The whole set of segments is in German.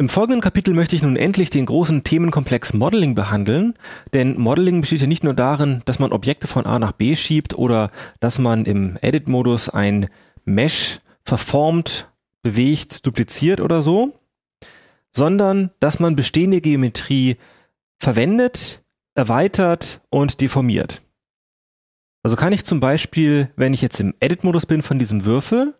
Im folgenden Kapitel möchte ich nun endlich den großen Themenkomplex Modeling behandeln, denn Modeling besteht ja nicht nur darin, dass man Objekte von A nach B schiebt oder dass man im Edit-Modus ein Mesh verformt, bewegt, dupliziert oder so, sondern dass man bestehende Geometrie verwendet, erweitert und deformiert. Also kann ich zum Beispiel, wenn ich jetzt im Edit-Modus bin von diesem Würfel,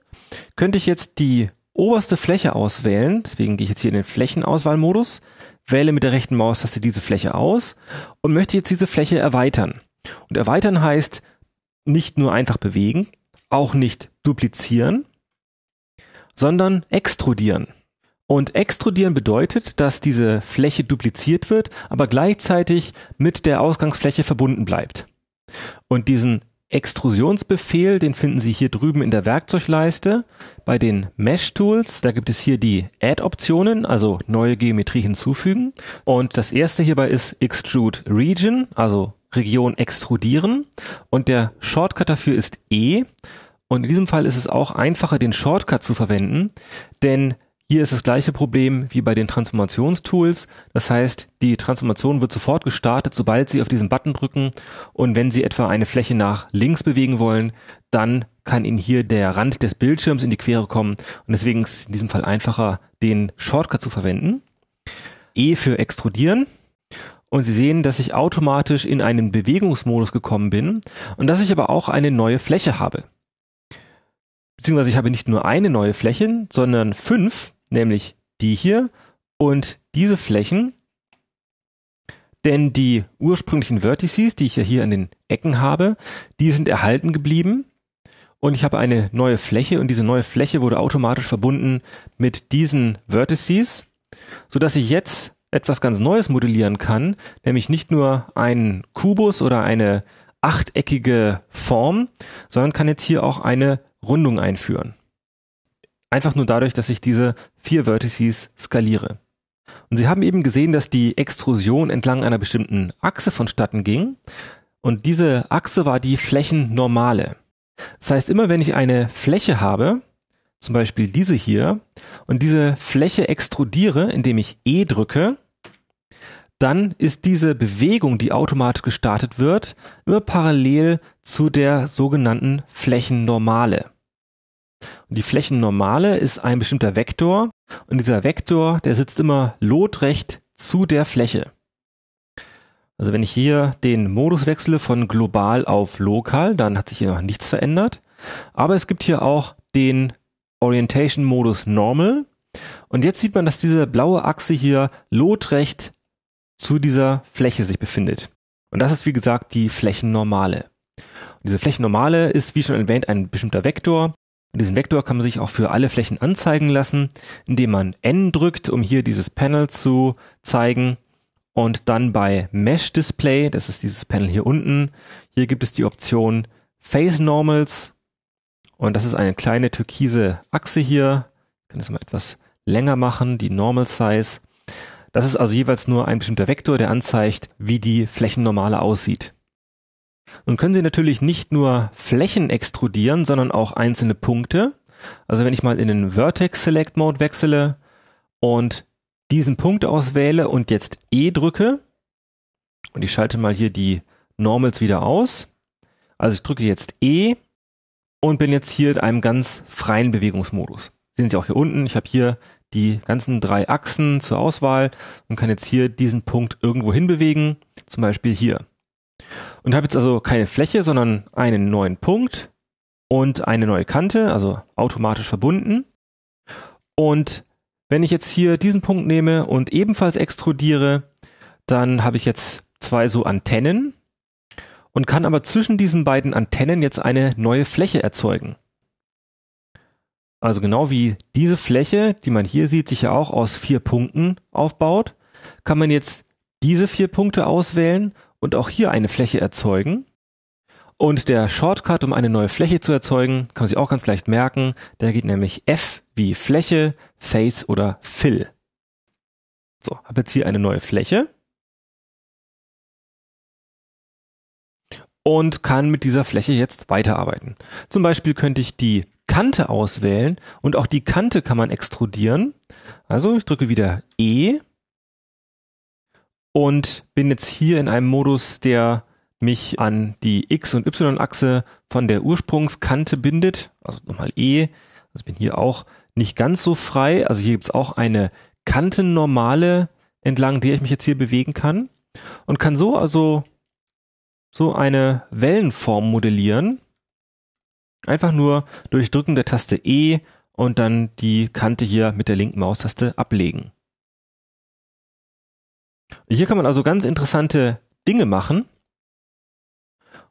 könnte ich jetzt die oberste Fläche auswählen. Deswegen gehe ich jetzt hier in den Flächenauswahlmodus, wähle mit der rechten Maustaste diese Fläche aus und möchte jetzt diese Fläche erweitern. Und erweitern heißt nicht nur einfach bewegen, auch nicht duplizieren, sondern extrudieren. Und extrudieren bedeutet, dass diese Fläche dupliziert wird, aber gleichzeitig mit der Ausgangsfläche verbunden bleibt. Und diesen Extrusionsbefehl, den finden Sie hier drüben in der Werkzeugleiste. Bei den Mesh Tools, da gibt es hier die Add Optionen, also neue Geometrie hinzufügen. Und das erste hierbei ist Extrude Region, also Region extrudieren. Und der Shortcut dafür ist E. Und in diesem Fall ist es auch einfacher, den Shortcut zu verwenden, denn hier ist das gleiche Problem wie bei den Transformationstools. Das heißt, die Transformation wird sofort gestartet, sobald Sie auf diesen Button drücken. Und wenn Sie etwa eine Fläche nach links bewegen wollen, dann kann Ihnen hier der Rand des Bildschirms in die Quere kommen. Und deswegen ist es in diesem Fall einfacher, den Shortcut zu verwenden. E für Extrudieren. Und Sie sehen, dass ich automatisch in einen Bewegungsmodus gekommen bin und dass ich aber auch eine neue Fläche habe. Beziehungsweise ich habe nicht nur eine neue Fläche, sondern fünf, nämlich die hier und diese Flächen, denn die ursprünglichen Vertices, die ich ja hier an den Ecken habe, die sind erhalten geblieben und ich habe eine neue Fläche und diese neue Fläche wurde automatisch verbunden mit diesen Vertices, so dass ich jetzt etwas ganz Neues modellieren kann, nämlich nicht nur einen Kubus oder eine achteckige Form, sondern kann jetzt hier auch eine Rundung einführen. Einfach nur dadurch, dass ich diese vier Vertices skaliere. Und Sie haben eben gesehen, dass die Extrusion entlang einer bestimmten Achse vonstatten ging. Und diese Achse war die Flächennormale. Das heißt, immer wenn ich eine Fläche habe, zum Beispiel diese hier, und diese Fläche extrudiere, indem ich E drücke, dann ist diese Bewegung, die automatisch gestartet wird, immer parallel zu der sogenannten Flächennormale. Und die Flächennormale ist ein bestimmter Vektor und dieser Vektor, der sitzt immer lotrecht zu der Fläche. Also wenn ich hier den Modus wechsle von global auf lokal, dann hat sich hier noch nichts verändert. Aber es gibt hier auch den Orientation Modus Normal. Und jetzt sieht man, dass diese blaue Achse hier lotrecht zu dieser Fläche sich befindet. Und das ist wie gesagt die Flächennormale. Und diese Flächennormale ist, wie schon erwähnt, ein bestimmter Vektor diesen Vektor kann man sich auch für alle Flächen anzeigen lassen, indem man N drückt, um hier dieses Panel zu zeigen. Und dann bei Mesh Display, das ist dieses Panel hier unten, hier gibt es die Option Face Normals. Und das ist eine kleine türkise Achse hier. Ich kann das mal etwas länger machen, die Normal Size. Das ist also jeweils nur ein bestimmter Vektor, der anzeigt, wie die Flächennormale aussieht. Nun können Sie natürlich nicht nur Flächen extrudieren, sondern auch einzelne Punkte. Also wenn ich mal in den Vertex Select Mode wechsle und diesen Punkt auswähle und jetzt E drücke, und ich schalte mal hier die Normals wieder aus. Also ich drücke jetzt E und bin jetzt hier in einem ganz freien Bewegungsmodus. Sehen Sie auch hier unten, ich habe hier die ganzen drei Achsen zur Auswahl und kann jetzt hier diesen Punkt irgendwo hin bewegen, zum Beispiel hier. Und habe jetzt also keine Fläche, sondern einen neuen Punkt und eine neue Kante, also automatisch verbunden. Und wenn ich jetzt hier diesen Punkt nehme und ebenfalls extrudiere, dann habe ich jetzt zwei so Antennen und kann aber zwischen diesen beiden Antennen jetzt eine neue Fläche erzeugen. Also genau wie diese Fläche, die man hier sieht, sich ja auch aus vier Punkten aufbaut, kann man jetzt diese vier Punkte auswählen und auch hier eine Fläche erzeugen. Und der Shortcut, um eine neue Fläche zu erzeugen, kann man sich auch ganz leicht merken. Der geht nämlich F wie Fläche, Face oder Fill. So, habe jetzt hier eine neue Fläche. Und kann mit dieser Fläche jetzt weiterarbeiten. Zum Beispiel könnte ich die Kante auswählen und auch die Kante kann man extrudieren. Also ich drücke wieder E und bin jetzt hier in einem Modus, der mich an die X- und Y-Achse von der Ursprungskante bindet, also nochmal E. Also bin hier auch nicht ganz so frei. Also hier gibt es auch eine Kantennormale, entlang der ich mich jetzt hier bewegen kann und kann so also so eine Wellenform modellieren. Einfach nur durch Drücken der Taste E und dann die Kante hier mit der linken Maustaste ablegen. Hier kann man also ganz interessante Dinge machen.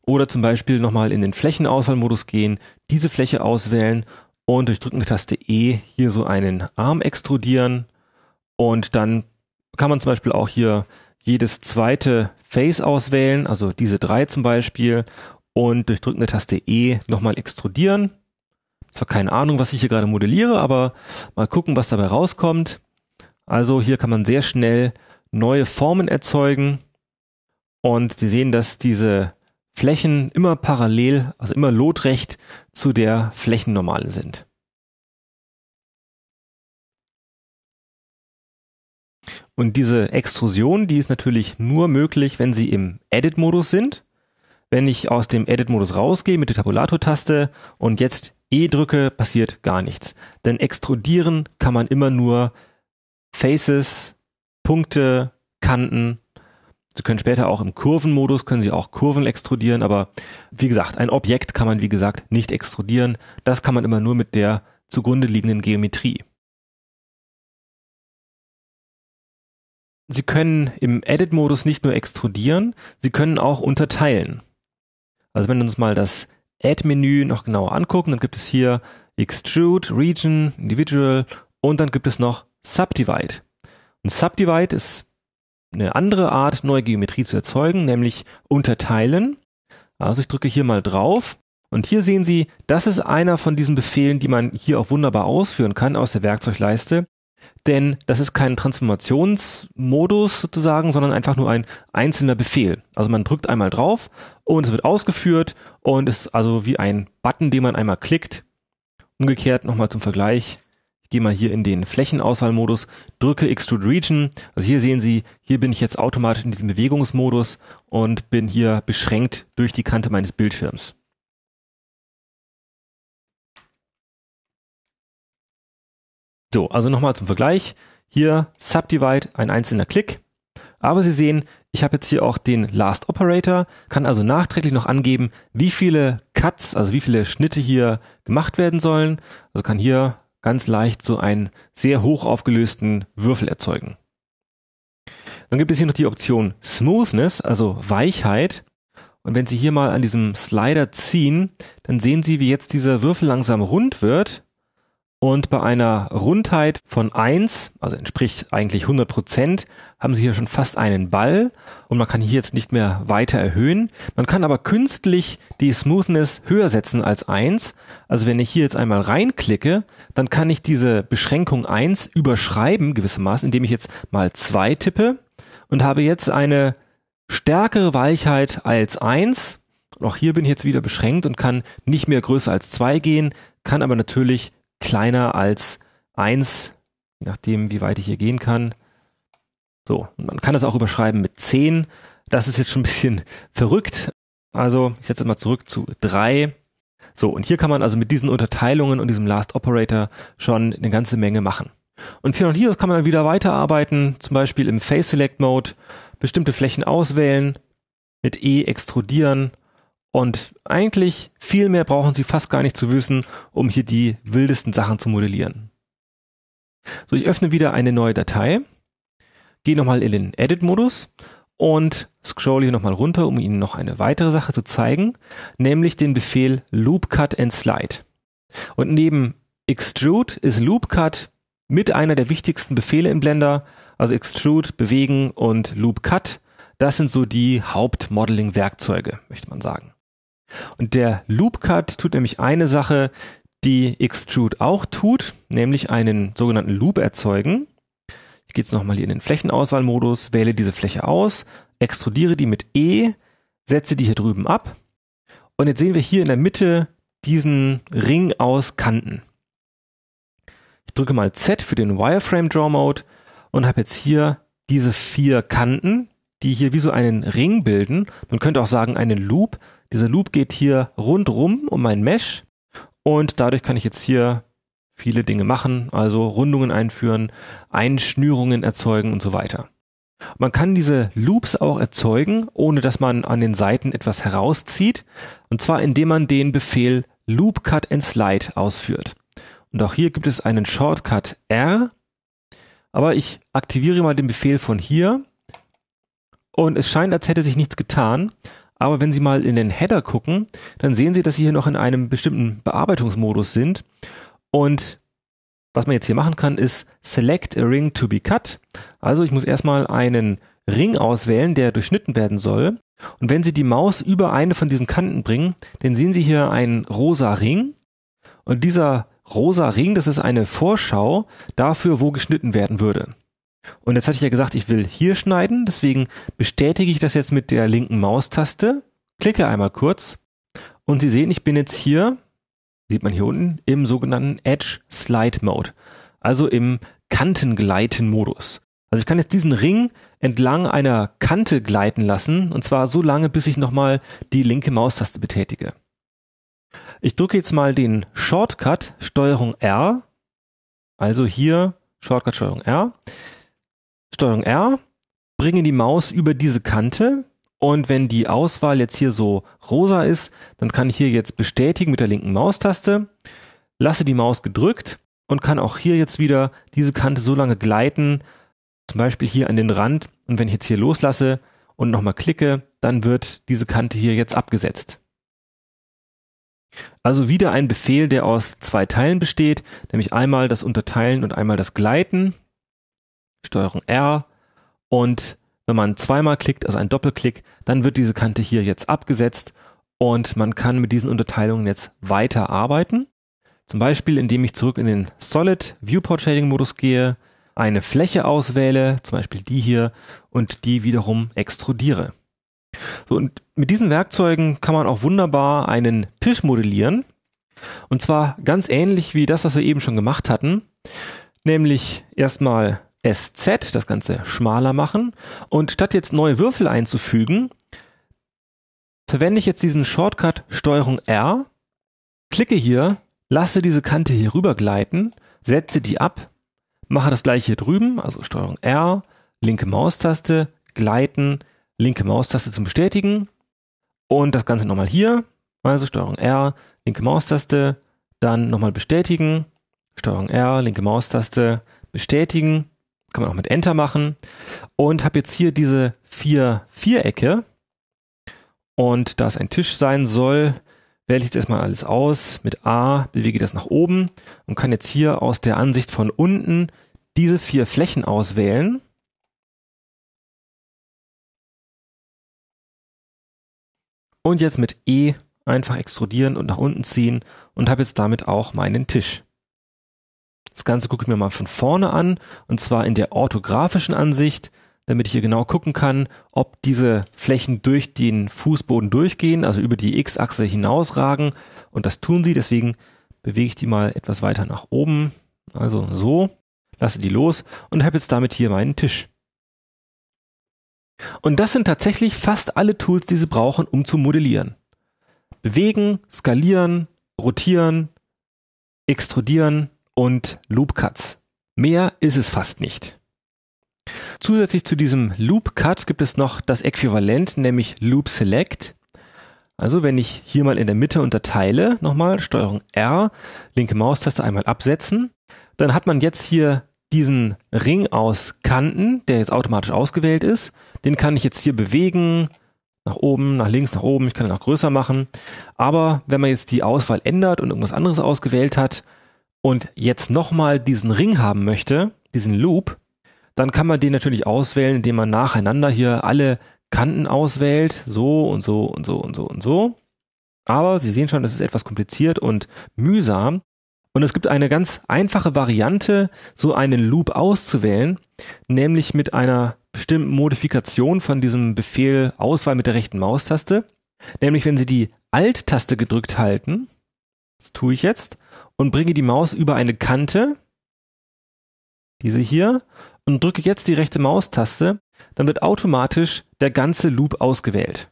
Oder zum Beispiel nochmal in den Flächenauswahlmodus gehen, diese Fläche auswählen und durch drückende Taste E hier so einen Arm extrudieren. Und dann kann man zum Beispiel auch hier jedes zweite Face auswählen, also diese drei zum Beispiel, und durch drückende Taste E nochmal extrudieren. Zwar keine Ahnung, was ich hier gerade modelliere, aber mal gucken, was dabei rauskommt. Also hier kann man sehr schnell neue Formen erzeugen. Und Sie sehen, dass diese Flächen immer parallel, also immer lotrecht zu der Flächennormale sind. Und diese Extrusion, die ist natürlich nur möglich, wenn Sie im Edit-Modus sind. Wenn ich aus dem Edit-Modus rausgehe mit der Tabulator-Taste und jetzt E drücke, passiert gar nichts. Denn extrudieren kann man immer nur Faces, Punkte, Kanten. Sie können später auch im Kurvenmodus, können Sie auch Kurven extrudieren, aber wie gesagt, ein Objekt kann man, wie gesagt, nicht extrudieren. Das kann man immer nur mit der zugrunde liegenden Geometrie. Sie können im Edit-Modus nicht nur extrudieren, Sie können auch unterteilen. Also wenn wir uns mal das Add-Menü noch genauer angucken, dann gibt es hier Extrude, Region, Individual und dann gibt es noch Subdivide. Ein Subdivide ist eine andere Art, neue Geometrie zu erzeugen, nämlich unterteilen. Also ich drücke hier mal drauf und hier sehen Sie, das ist einer von diesen Befehlen, die man hier auch wunderbar ausführen kann aus der Werkzeugleiste. Denn das ist kein Transformationsmodus sozusagen, sondern einfach nur ein einzelner Befehl. Also man drückt einmal drauf und es wird ausgeführt und ist also wie ein Button, den man einmal klickt. Umgekehrt nochmal zum Vergleich gehe mal hier in den Flächenauswahlmodus, drücke Extrude Region. Also hier sehen Sie, hier bin ich jetzt automatisch in diesem Bewegungsmodus und bin hier beschränkt durch die Kante meines Bildschirms. So, also nochmal zum Vergleich. Hier Subdivide, ein einzelner Klick. Aber Sie sehen, ich habe jetzt hier auch den Last Operator, kann also nachträglich noch angeben, wie viele Cuts, also wie viele Schnitte hier gemacht werden sollen. Also kann hier ganz leicht so einen sehr hoch aufgelösten Würfel erzeugen. Dann gibt es hier noch die Option Smoothness, also Weichheit. Und wenn Sie hier mal an diesem Slider ziehen, dann sehen Sie, wie jetzt dieser Würfel langsam rund wird und bei einer Rundheit von eins, also entspricht eigentlich 100 Prozent, haben Sie hier schon fast einen Ball und man kann hier jetzt nicht mehr weiter erhöhen. Man kann aber künstlich die Smoothness höher setzen als eins. Also wenn ich hier jetzt einmal reinklicke, dann kann ich diese Beschränkung eins überschreiben gewissermaßen, indem ich jetzt mal zwei tippe und habe jetzt eine stärkere Weichheit als eins. Auch hier bin ich jetzt wieder beschränkt und kann nicht mehr größer als zwei gehen, kann aber natürlich kleiner als 1, je nachdem, wie weit ich hier gehen kann. So, man kann das auch überschreiben mit 10. Das ist jetzt schon ein bisschen verrückt. Also, ich setze mal zurück zu 3. So, und hier kann man also mit diesen Unterteilungen und diesem Last Operator schon eine ganze Menge machen. Und hier und hier kann man wieder weiterarbeiten, zum Beispiel im Face Select Mode, bestimmte Flächen auswählen, mit E extrudieren und eigentlich viel mehr brauchen sie fast gar nicht zu wissen, um hier die wildesten Sachen zu modellieren. So, ich öffne wieder eine neue Datei, gehe nochmal in den Edit-Modus und scroll hier nochmal runter, um Ihnen noch eine weitere Sache zu zeigen, nämlich den Befehl Loop Cut and Slide. Und neben Extrude ist Loop Cut mit einer der wichtigsten Befehle im Blender, also Extrude, Bewegen und Loop Cut. Das sind so die Hauptmodeling-Werkzeuge, möchte man sagen. Und der Loop Cut tut nämlich eine Sache, die Extrude auch tut, nämlich einen sogenannten Loop erzeugen. Ich gehe jetzt nochmal hier in den Flächenauswahlmodus, wähle diese Fläche aus, extrudiere die mit E, setze die hier drüben ab. Und jetzt sehen wir hier in der Mitte diesen Ring aus Kanten. Ich drücke mal Z für den Wireframe Draw Mode und habe jetzt hier diese vier Kanten, die hier wie so einen Ring bilden. Man könnte auch sagen, einen Loop. Dieser Loop geht hier rundrum um mein Mesh und dadurch kann ich jetzt hier viele Dinge machen, also Rundungen einführen, Einschnürungen erzeugen und so weiter. Man kann diese Loops auch erzeugen, ohne dass man an den Seiten etwas herauszieht, und zwar indem man den Befehl loop cut and slide ausführt. Und auch hier gibt es einen Shortcut R, aber ich aktiviere mal den Befehl von hier und es scheint, als hätte sich nichts getan. Aber wenn Sie mal in den Header gucken, dann sehen Sie, dass Sie hier noch in einem bestimmten Bearbeitungsmodus sind. Und was man jetzt hier machen kann, ist Select a Ring to be Cut. Also ich muss erstmal einen Ring auswählen, der durchschnitten werden soll. Und wenn Sie die Maus über eine von diesen Kanten bringen, dann sehen Sie hier einen rosa Ring. Und dieser rosa Ring, das ist eine Vorschau dafür, wo geschnitten werden würde. Und jetzt hatte ich ja gesagt, ich will hier schneiden, deswegen bestätige ich das jetzt mit der linken Maustaste, klicke einmal kurz und Sie sehen, ich bin jetzt hier, sieht man hier unten, im sogenannten Edge Slide Mode, also im Kantengleiten Modus. Also ich kann jetzt diesen Ring entlang einer Kante gleiten lassen und zwar so lange, bis ich nochmal die linke Maustaste betätige. Ich drücke jetzt mal den Shortcut Steuerung R, also hier Shortcut Steuerung R. Steuerung R, bringe die Maus über diese Kante und wenn die Auswahl jetzt hier so rosa ist, dann kann ich hier jetzt bestätigen mit der linken Maustaste, lasse die Maus gedrückt und kann auch hier jetzt wieder diese Kante so lange gleiten, zum Beispiel hier an den Rand und wenn ich jetzt hier loslasse und nochmal klicke, dann wird diese Kante hier jetzt abgesetzt. Also wieder ein Befehl, der aus zwei Teilen besteht, nämlich einmal das Unterteilen und einmal das Gleiten. Steuerung R und wenn man zweimal klickt, also ein Doppelklick, dann wird diese Kante hier jetzt abgesetzt und man kann mit diesen Unterteilungen jetzt weiter arbeiten. Zum Beispiel, indem ich zurück in den Solid Viewport Shading Modus gehe, eine Fläche auswähle, zum Beispiel die hier, und die wiederum extrudiere. So, und mit diesen Werkzeugen kann man auch wunderbar einen Tisch modellieren. Und zwar ganz ähnlich wie das, was wir eben schon gemacht hatten. Nämlich erstmal SZ, das Ganze schmaler machen. Und statt jetzt neue Würfel einzufügen, verwende ich jetzt diesen Shortcut Steuerung R, klicke hier, lasse diese Kante hier rüber gleiten, setze die ab, mache das gleiche hier drüben, also Steuerung R, linke Maustaste, gleiten, linke Maustaste zum Bestätigen und das Ganze nochmal hier, also Steuerung R, linke Maustaste, dann nochmal bestätigen, Steuerung R, linke Maustaste, bestätigen kann man auch mit Enter machen. Und habe jetzt hier diese vier Vierecke. Und da es ein Tisch sein soll, wähle ich jetzt erstmal alles aus. Mit A bewege das nach oben und kann jetzt hier aus der Ansicht von unten diese vier Flächen auswählen. Und jetzt mit E einfach extrudieren und nach unten ziehen und habe jetzt damit auch meinen Tisch. Das Ganze gucke ich mir mal von vorne an und zwar in der orthografischen Ansicht, damit ich hier genau gucken kann, ob diese Flächen durch den Fußboden durchgehen, also über die X-Achse hinausragen und das tun sie, deswegen bewege ich die mal etwas weiter nach oben, also so, lasse die los und habe jetzt damit hier meinen Tisch. Und das sind tatsächlich fast alle Tools, die Sie brauchen, um zu modellieren. Bewegen, skalieren, rotieren, extrudieren, und Loop Cuts. Mehr ist es fast nicht. Zusätzlich zu diesem Loop Cut gibt es noch das Äquivalent, nämlich Loop Select. Also wenn ich hier mal in der Mitte unterteile, nochmal Steuerung R, linke Maustaste einmal absetzen, dann hat man jetzt hier diesen Ring aus Kanten, der jetzt automatisch ausgewählt ist. Den kann ich jetzt hier bewegen, nach oben, nach links, nach oben. Ich kann ihn auch größer machen. Aber wenn man jetzt die Auswahl ändert und irgendwas anderes ausgewählt hat, und jetzt nochmal diesen Ring haben möchte, diesen Loop, dann kann man den natürlich auswählen, indem man nacheinander hier alle Kanten auswählt. So und so und so und so und so. Aber Sie sehen schon, das ist etwas kompliziert und mühsam. Und es gibt eine ganz einfache Variante, so einen Loop auszuwählen, nämlich mit einer bestimmten Modifikation von diesem Befehl Auswahl mit der rechten Maustaste. Nämlich wenn Sie die Alt-Taste gedrückt halten, das tue ich jetzt, und bringe die Maus über eine Kante, diese hier, und drücke jetzt die rechte Maustaste, dann wird automatisch der ganze Loop ausgewählt.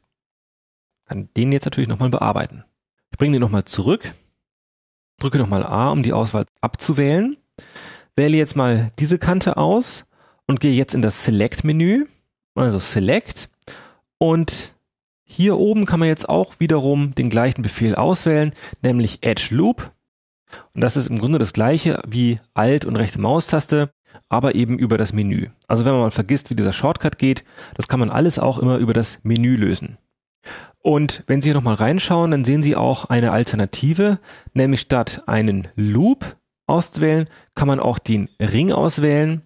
kann den jetzt natürlich nochmal bearbeiten. Ich bringe den nochmal zurück, drücke nochmal A, um die Auswahl abzuwählen, wähle jetzt mal diese Kante aus und gehe jetzt in das Select-Menü, also Select, und hier oben kann man jetzt auch wiederum den gleichen Befehl auswählen, nämlich Edge Loop. Und das ist im Grunde das gleiche wie Alt und rechte Maustaste, aber eben über das Menü. Also wenn man mal vergisst, wie dieser Shortcut geht, das kann man alles auch immer über das Menü lösen. Und wenn Sie hier nochmal reinschauen, dann sehen Sie auch eine Alternative, nämlich statt einen Loop auszuwählen, kann man auch den Ring auswählen.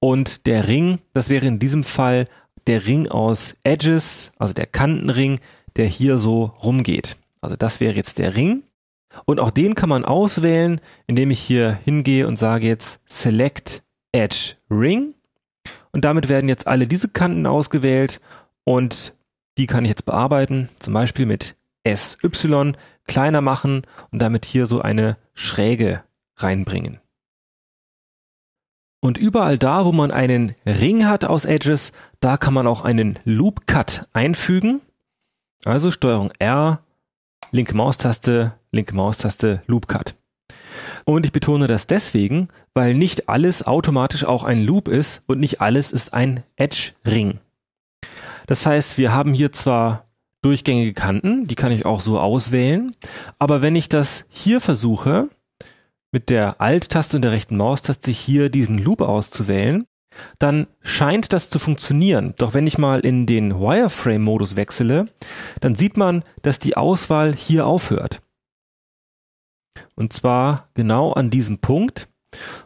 Und der Ring, das wäre in diesem Fall der Ring aus Edges, also der Kantenring, der hier so rumgeht. Also das wäre jetzt der Ring. Und auch den kann man auswählen, indem ich hier hingehe und sage jetzt Select Edge Ring. Und damit werden jetzt alle diese Kanten ausgewählt und die kann ich jetzt bearbeiten, zum Beispiel mit SY kleiner machen und damit hier so eine Schräge reinbringen. Und überall da, wo man einen Ring hat aus Edges, da kann man auch einen Loop Cut einfügen. Also Steuerung R, linke Maustaste, linke Maustaste Loop Cut. Und ich betone das deswegen, weil nicht alles automatisch auch ein Loop ist und nicht alles ist ein Edge-Ring. Das heißt, wir haben hier zwar durchgängige Kanten, die kann ich auch so auswählen, aber wenn ich das hier versuche, mit der Alt-Taste und der rechten Maustaste hier diesen Loop auszuwählen, dann scheint das zu funktionieren. Doch wenn ich mal in den Wireframe-Modus wechsle, dann sieht man, dass die Auswahl hier aufhört. Und zwar genau an diesem Punkt.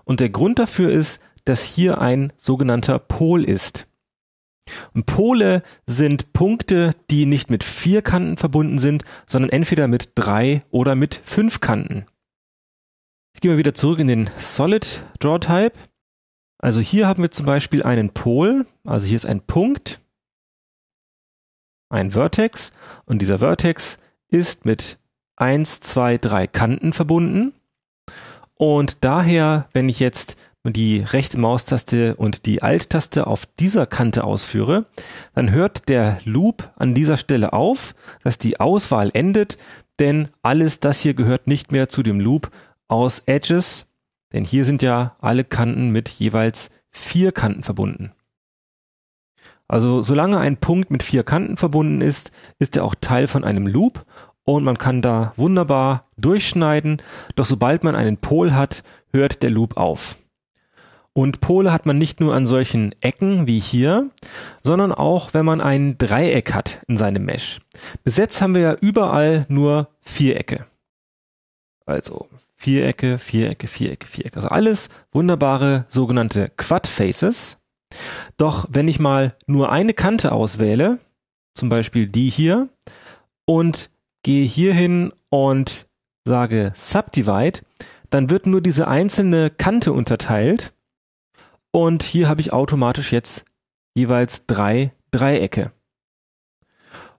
Und der Grund dafür ist, dass hier ein sogenannter Pol ist. Und Pole sind Punkte, die nicht mit vier Kanten verbunden sind, sondern entweder mit drei oder mit fünf Kanten. Ich gehe mal wieder zurück in den Solid Draw Type. Also hier haben wir zum Beispiel einen Pol, also hier ist ein Punkt, ein Vertex und dieser Vertex ist mit 1, 2, 3 Kanten verbunden. Und daher, wenn ich jetzt die rechte Maustaste und die Alt-Taste auf dieser Kante ausführe, dann hört der Loop an dieser Stelle auf, dass die Auswahl endet, denn alles das hier gehört nicht mehr zu dem Loop aus Edges, denn hier sind ja alle Kanten mit jeweils vier Kanten verbunden. Also solange ein Punkt mit vier Kanten verbunden ist, ist er auch Teil von einem Loop und man kann da wunderbar durchschneiden, doch sobald man einen Pol hat, hört der Loop auf. Und Pole hat man nicht nur an solchen Ecken wie hier, sondern auch wenn man ein Dreieck hat in seinem Mesh. Bis jetzt haben wir ja überall nur Vierecke. Also Vierecke, Vierecke, Vierecke, Vierecke. Also alles wunderbare sogenannte Quad-Faces. Doch wenn ich mal nur eine Kante auswähle, zum Beispiel die hier, und gehe hier hin und sage Subdivide, dann wird nur diese einzelne Kante unterteilt und hier habe ich automatisch jetzt jeweils drei Dreiecke.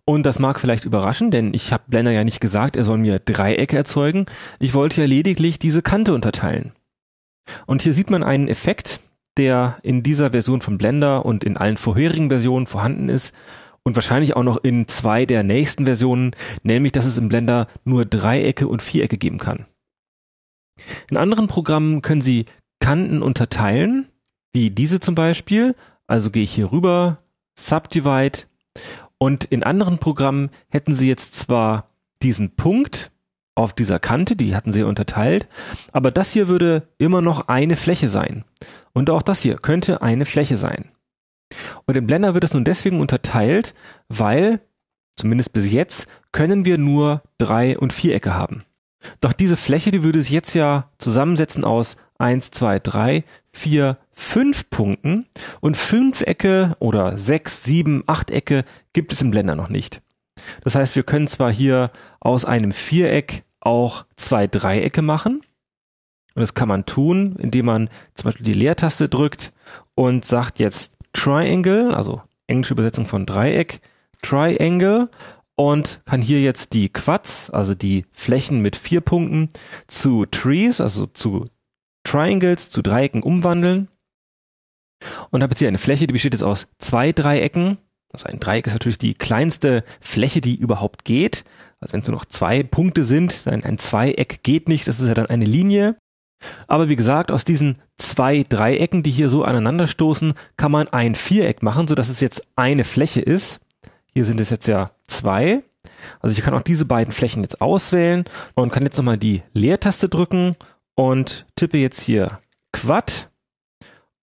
Und das mag vielleicht überraschen, denn ich habe Blender ja nicht gesagt, er soll mir Dreiecke erzeugen. Ich wollte ja lediglich diese Kante unterteilen. Und hier sieht man einen Effekt, der in dieser Version von Blender und in allen vorherigen Versionen vorhanden ist und wahrscheinlich auch noch in zwei der nächsten Versionen, nämlich dass es im Blender nur Dreiecke und Vierecke geben kann. In anderen Programmen können Sie Kanten unterteilen, wie diese zum Beispiel. Also gehe ich hier rüber, Subdivide. Und in anderen Programmen hätten Sie jetzt zwar diesen Punkt auf dieser Kante, die hatten Sie unterteilt, aber das hier würde immer noch eine Fläche sein. Und auch das hier könnte eine Fläche sein. Und im Blender wird es nun deswegen unterteilt, weil, zumindest bis jetzt, können wir nur drei und Vierecke haben. Doch diese Fläche, die würde sich jetzt ja zusammensetzen aus 1, 2, 3, 4, 5 Punkten und 5 Ecke oder 6, 7, 8 Ecke gibt es im Blender noch nicht. Das heißt, wir können zwar hier aus einem Viereck auch zwei Dreiecke machen. Und das kann man tun, indem man zum Beispiel die Leertaste drückt und sagt jetzt Triangle, also englische Übersetzung von Dreieck, Triangle und kann hier jetzt die Quads, also die Flächen mit vier Punkten, zu Trees, also zu Triangles, zu Dreiecken umwandeln. Und habe jetzt hier eine Fläche, die besteht jetzt aus zwei Dreiecken. Also ein Dreieck ist natürlich die kleinste Fläche, die überhaupt geht. Also wenn es nur noch zwei Punkte sind, dann ein Zweieck geht nicht, das ist ja dann eine Linie. Aber wie gesagt, aus diesen zwei Dreiecken, die hier so aneinanderstoßen, kann man ein Viereck machen, sodass es jetzt eine Fläche ist. Hier sind es jetzt ja zwei. Also ich kann auch diese beiden Flächen jetzt auswählen und kann jetzt nochmal die Leertaste drücken und tippe jetzt hier Quad.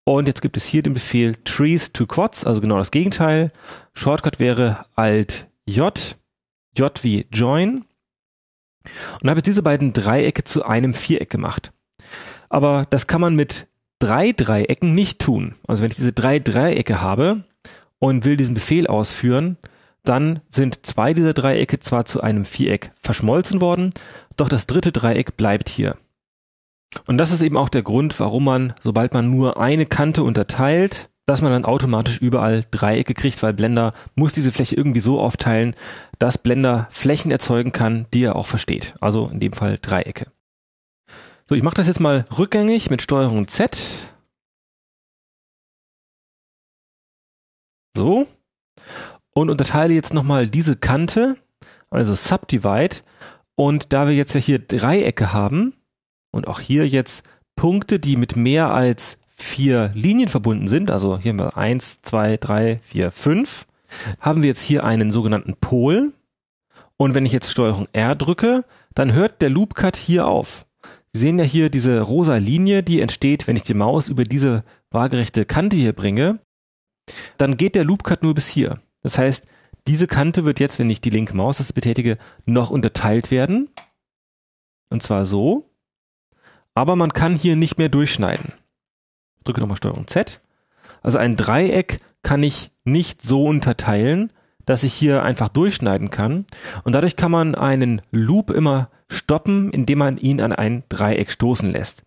Und jetzt gibt es hier den Befehl Trees to Quads, also genau das Gegenteil. Shortcut wäre Alt J, J wie Join. Und habe jetzt diese beiden Dreiecke zu einem Viereck gemacht. Aber das kann man mit drei Dreiecken nicht tun. Also wenn ich diese drei Dreiecke habe und will diesen Befehl ausführen, dann sind zwei dieser Dreiecke zwar zu einem Viereck verschmolzen worden, doch das dritte Dreieck bleibt hier. Und das ist eben auch der Grund, warum man, sobald man nur eine Kante unterteilt, dass man dann automatisch überall Dreiecke kriegt, weil Blender muss diese Fläche irgendwie so aufteilen, dass Blender Flächen erzeugen kann, die er auch versteht. Also in dem Fall Dreiecke. So, ich mache das jetzt mal rückgängig mit Steuerung Z. So. Und unterteile jetzt nochmal diese Kante, also Subdivide. Und da wir jetzt ja hier Dreiecke haben und auch hier jetzt Punkte, die mit mehr als vier Linien verbunden sind, also hier haben wir 1, 2, 3, 4, 5, haben wir jetzt hier einen sogenannten Pol. Und wenn ich jetzt Steuerung R drücke, dann hört der Loop Cut hier auf. Sie sehen ja hier diese rosa Linie, die entsteht, wenn ich die Maus über diese waagerechte Kante hier bringe. Dann geht der Loopcut nur bis hier. Das heißt, diese Kante wird jetzt, wenn ich die linke Maustaste betätige, noch unterteilt werden. Und zwar so. Aber man kann hier nicht mehr durchschneiden. drücke nochmal STRG Z. Also ein Dreieck kann ich nicht so unterteilen, dass ich hier einfach durchschneiden kann. Und dadurch kann man einen Loop immer stoppen, indem man ihn an ein Dreieck stoßen lässt.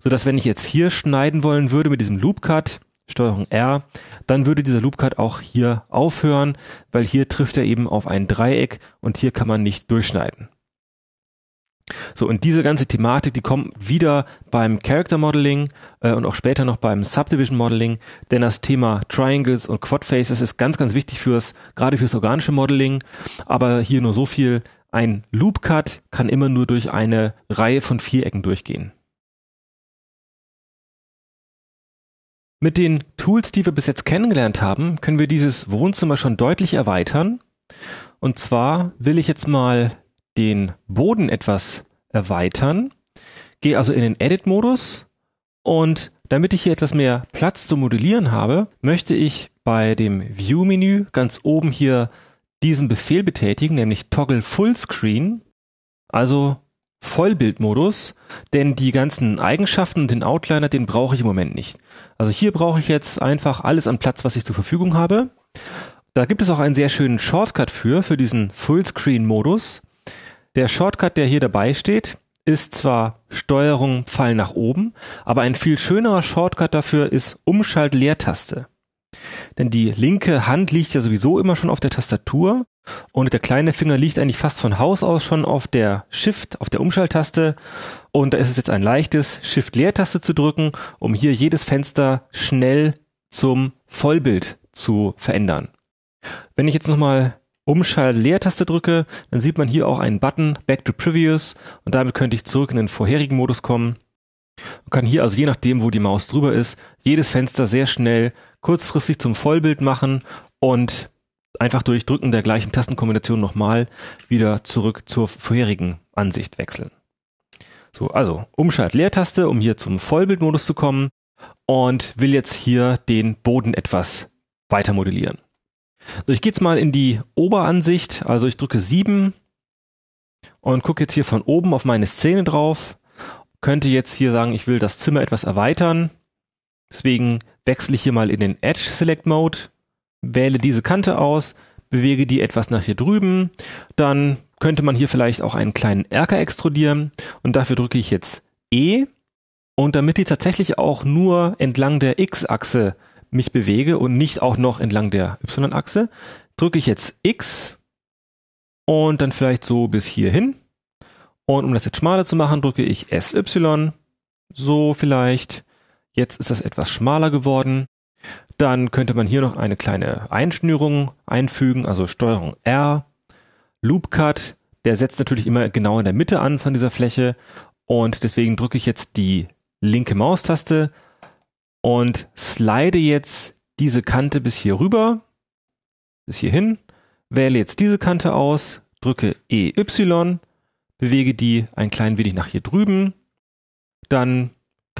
Sodass, wenn ich jetzt hier schneiden wollen würde mit diesem Loop Cut, Steuerung R, dann würde dieser Loop Cut auch hier aufhören, weil hier trifft er eben auf ein Dreieck und hier kann man nicht durchschneiden. So, und diese ganze Thematik, die kommt wieder beim Character Modeling äh, und auch später noch beim Subdivision Modeling, denn das Thema Triangles und Quad Faces ist ganz, ganz wichtig fürs, gerade fürs organische Modeling, aber hier nur so viel, ein Loop Cut kann immer nur durch eine Reihe von Vierecken durchgehen. Mit den Tools, die wir bis jetzt kennengelernt haben, können wir dieses Wohnzimmer schon deutlich erweitern. Und zwar will ich jetzt mal den Boden etwas erweitern, gehe also in den Edit-Modus und damit ich hier etwas mehr Platz zu Modellieren habe, möchte ich bei dem View-Menü ganz oben hier diesen Befehl betätigen, nämlich Toggle Fullscreen, also Vollbildmodus, denn die ganzen Eigenschaften und den Outliner, den brauche ich im Moment nicht. Also hier brauche ich jetzt einfach alles an Platz, was ich zur Verfügung habe. Da gibt es auch einen sehr schönen Shortcut für, für diesen Fullscreen-Modus. Der Shortcut, der hier dabei steht, ist zwar Steuerung Pfeil nach oben, aber ein viel schönerer Shortcut dafür ist Umschalt-Leertaste denn die linke Hand liegt ja sowieso immer schon auf der Tastatur und der kleine Finger liegt eigentlich fast von Haus aus schon auf der Shift, auf der Umschalttaste. Und da ist es jetzt ein leichtes, Shift-Leertaste zu drücken, um hier jedes Fenster schnell zum Vollbild zu verändern. Wenn ich jetzt nochmal Umschalt-Leertaste drücke, dann sieht man hier auch einen Button Back to Previous und damit könnte ich zurück in den vorherigen Modus kommen. Man kann hier also je nachdem, wo die Maus drüber ist, jedes Fenster sehr schnell kurzfristig zum Vollbild machen und einfach durch Drücken der gleichen Tastenkombination nochmal wieder zurück zur vorherigen Ansicht wechseln. So, also Umschalt-Leertaste, um hier zum Vollbildmodus zu kommen und will jetzt hier den Boden etwas weiter modellieren. So, ich gehe jetzt mal in die Oberansicht, also ich drücke 7 und gucke jetzt hier von oben auf meine Szene drauf, könnte jetzt hier sagen, ich will das Zimmer etwas erweitern Deswegen wechsle ich hier mal in den Edge Select Mode, wähle diese Kante aus, bewege die etwas nach hier drüben, dann könnte man hier vielleicht auch einen kleinen Erker extrudieren und dafür drücke ich jetzt E und damit die tatsächlich auch nur entlang der X-Achse mich bewege und nicht auch noch entlang der Y-Achse, drücke ich jetzt X und dann vielleicht so bis hierhin. Und um das jetzt schmaler zu machen, drücke ich SY, so vielleicht. Jetzt ist das etwas schmaler geworden. Dann könnte man hier noch eine kleine Einschnürung einfügen, also Steuerung R. Loop Cut, der setzt natürlich immer genau in der Mitte an von dieser Fläche und deswegen drücke ich jetzt die linke Maustaste und slide jetzt diese Kante bis hier rüber, bis hier hin. wähle jetzt diese Kante aus, drücke EY, bewege die ein klein wenig nach hier drüben, dann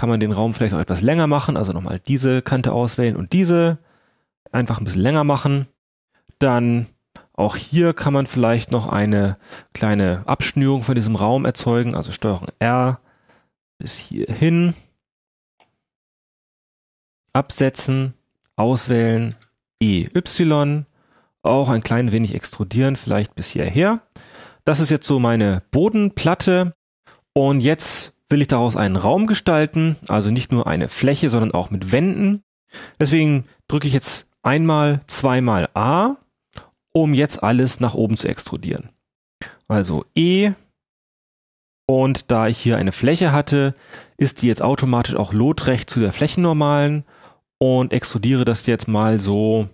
kann man den Raum vielleicht auch etwas länger machen, also nochmal diese Kante auswählen und diese einfach ein bisschen länger machen. Dann auch hier kann man vielleicht noch eine kleine Abschnürung von diesem Raum erzeugen, also Steuerung R bis hierhin, absetzen, auswählen, EY, auch ein klein wenig extrudieren, vielleicht bis hierher. Das ist jetzt so meine Bodenplatte und jetzt will ich daraus einen Raum gestalten, also nicht nur eine Fläche, sondern auch mit Wänden. Deswegen drücke ich jetzt einmal, zweimal A, um jetzt alles nach oben zu extrudieren. Also E. Und da ich hier eine Fläche hatte, ist die jetzt automatisch auch lotrecht zu der Flächennormalen und extrudiere das jetzt mal so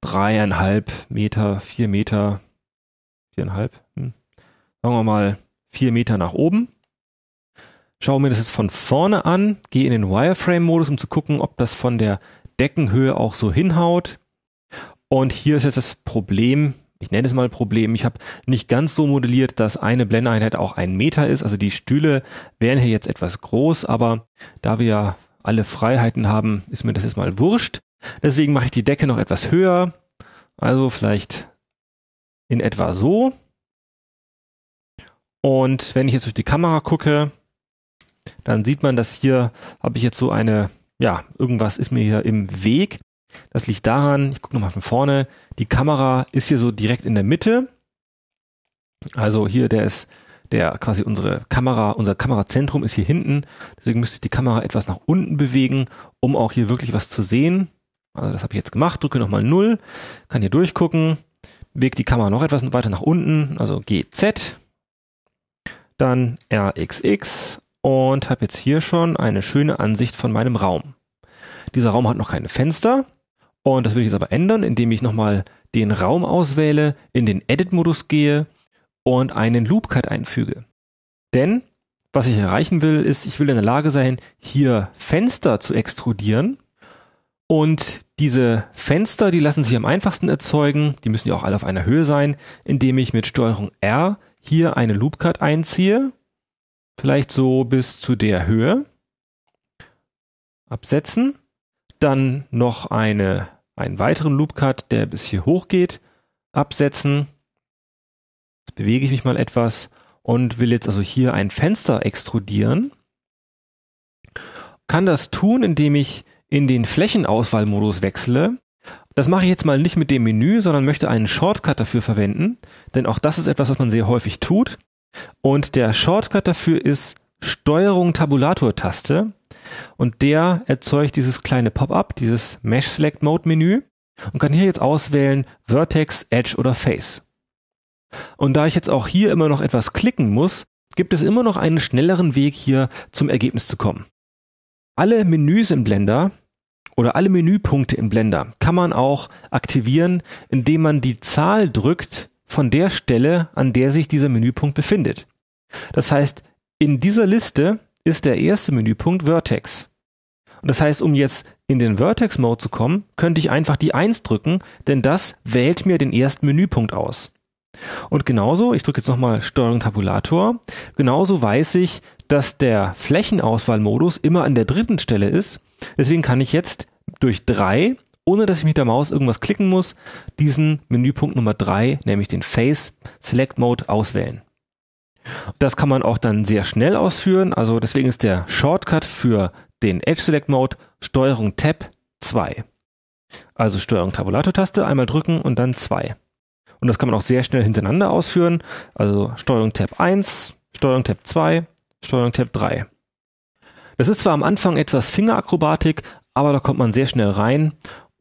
dreieinhalb Meter, vier Meter, viereinhalb, hm, sagen wir mal vier Meter nach oben schaue mir das jetzt von vorne an, gehe in den Wireframe-Modus, um zu gucken, ob das von der Deckenhöhe auch so hinhaut. Und hier ist jetzt das Problem, ich nenne es mal Problem, ich habe nicht ganz so modelliert, dass eine Blendeinheit auch ein Meter ist. Also die Stühle wären hier jetzt etwas groß, aber da wir ja alle Freiheiten haben, ist mir das jetzt mal wurscht. Deswegen mache ich die Decke noch etwas höher. Also vielleicht in etwa so. Und wenn ich jetzt durch die Kamera gucke, dann sieht man, dass hier habe ich jetzt so eine, ja, irgendwas ist mir hier im Weg. Das liegt daran, ich gucke nochmal von vorne, die Kamera ist hier so direkt in der Mitte. Also hier, der ist, der quasi unsere Kamera, unser Kamerazentrum ist hier hinten. Deswegen müsste ich die Kamera etwas nach unten bewegen, um auch hier wirklich was zu sehen. Also das habe ich jetzt gemacht, drücke nochmal 0, kann hier durchgucken, bewege die Kamera noch etwas weiter nach unten, also GZ, dann RXX, und habe jetzt hier schon eine schöne Ansicht von meinem Raum. Dieser Raum hat noch keine Fenster und das will ich jetzt aber ändern, indem ich nochmal den Raum auswähle, in den Edit-Modus gehe und einen Loop-Cut einfüge. Denn was ich erreichen will, ist, ich will in der Lage sein, hier Fenster zu extrudieren und diese Fenster, die lassen sich am einfachsten erzeugen, die müssen ja auch alle auf einer Höhe sein, indem ich mit STRG R hier eine Loop Cut einziehe vielleicht so bis zu der Höhe absetzen, dann noch eine, einen weiteren Loop Cut, der bis hier hoch geht, absetzen. Jetzt bewege ich mich mal etwas und will jetzt also hier ein Fenster extrudieren. Kann das tun, indem ich in den Flächenauswahlmodus wechsle. Das mache ich jetzt mal nicht mit dem Menü, sondern möchte einen Shortcut dafür verwenden, denn auch das ist etwas, was man sehr häufig tut. Und der Shortcut dafür ist Steuerung Tabulator Taste. Und der erzeugt dieses kleine Pop-up, dieses Mesh Select Mode Menü und kann hier jetzt auswählen Vertex, Edge oder Face. Und da ich jetzt auch hier immer noch etwas klicken muss, gibt es immer noch einen schnelleren Weg hier zum Ergebnis zu kommen. Alle Menüs im Blender oder alle Menüpunkte im Blender kann man auch aktivieren, indem man die Zahl drückt, von der Stelle, an der sich dieser Menüpunkt befindet. Das heißt, in dieser Liste ist der erste Menüpunkt Vertex. Und das heißt, um jetzt in den Vertex-Mode zu kommen, könnte ich einfach die 1 drücken, denn das wählt mir den ersten Menüpunkt aus. Und genauso, ich drücke jetzt nochmal Steuerung Tabulator, genauso weiß ich, dass der Flächenauswahlmodus immer an der dritten Stelle ist. Deswegen kann ich jetzt durch 3 ohne dass ich mit der Maus irgendwas klicken muss, diesen Menüpunkt Nummer 3, nämlich den Face Select Mode auswählen. Das kann man auch dann sehr schnell ausführen, also deswegen ist der Shortcut für den Edge Select Mode Steuerung Tab 2. Also Steuerung Tabulator Taste einmal drücken und dann 2. Und das kann man auch sehr schnell hintereinander ausführen, also Steuerung Tab 1, Steuerung Tab 2, Steuerung Tab 3. Das ist zwar am Anfang etwas Fingerakrobatik, aber da kommt man sehr schnell rein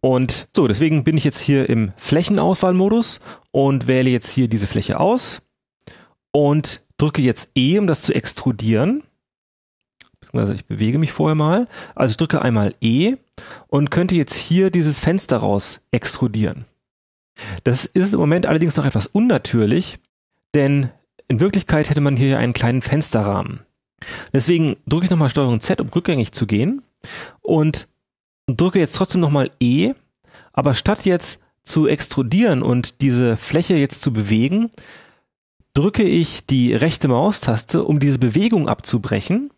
und so, deswegen bin ich jetzt hier im Flächenauswahlmodus und wähle jetzt hier diese Fläche aus und drücke jetzt E, um das zu extrudieren. Also ich bewege mich vorher mal. Also ich drücke einmal E und könnte jetzt hier dieses Fenster raus extrudieren. Das ist im Moment allerdings noch etwas unnatürlich, denn in Wirklichkeit hätte man hier einen kleinen Fensterrahmen. Deswegen drücke ich nochmal Steuerung Z, um rückgängig zu gehen und und drücke jetzt trotzdem nochmal E, aber statt jetzt zu extrudieren und diese Fläche jetzt zu bewegen, drücke ich die rechte Maustaste, um diese Bewegung abzubrechen.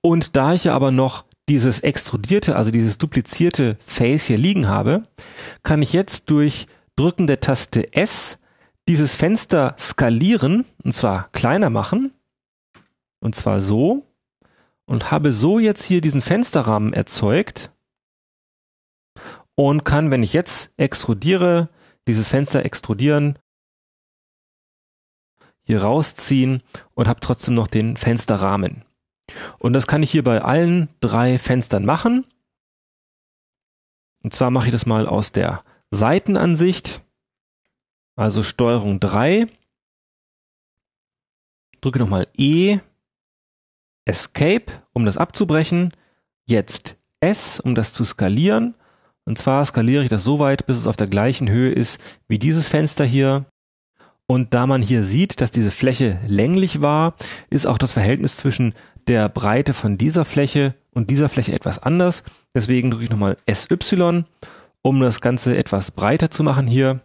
Und da ich ja aber noch dieses extrudierte, also dieses duplizierte Face hier liegen habe, kann ich jetzt durch Drücken der Taste S dieses Fenster skalieren, und zwar kleiner machen, und zwar so, und habe so jetzt hier diesen Fensterrahmen erzeugt und kann, wenn ich jetzt extrudiere, dieses Fenster extrudieren, hier rausziehen und habe trotzdem noch den Fensterrahmen. Und das kann ich hier bei allen drei Fenstern machen. Und zwar mache ich das mal aus der Seitenansicht, also Steuerung 3. Drücke nochmal E Escape, um das abzubrechen, jetzt S, um das zu skalieren. Und zwar skaliere ich das so weit, bis es auf der gleichen Höhe ist wie dieses Fenster hier. Und da man hier sieht, dass diese Fläche länglich war, ist auch das Verhältnis zwischen der Breite von dieser Fläche und dieser Fläche etwas anders. Deswegen drücke ich nochmal SY, um das Ganze etwas breiter zu machen hier.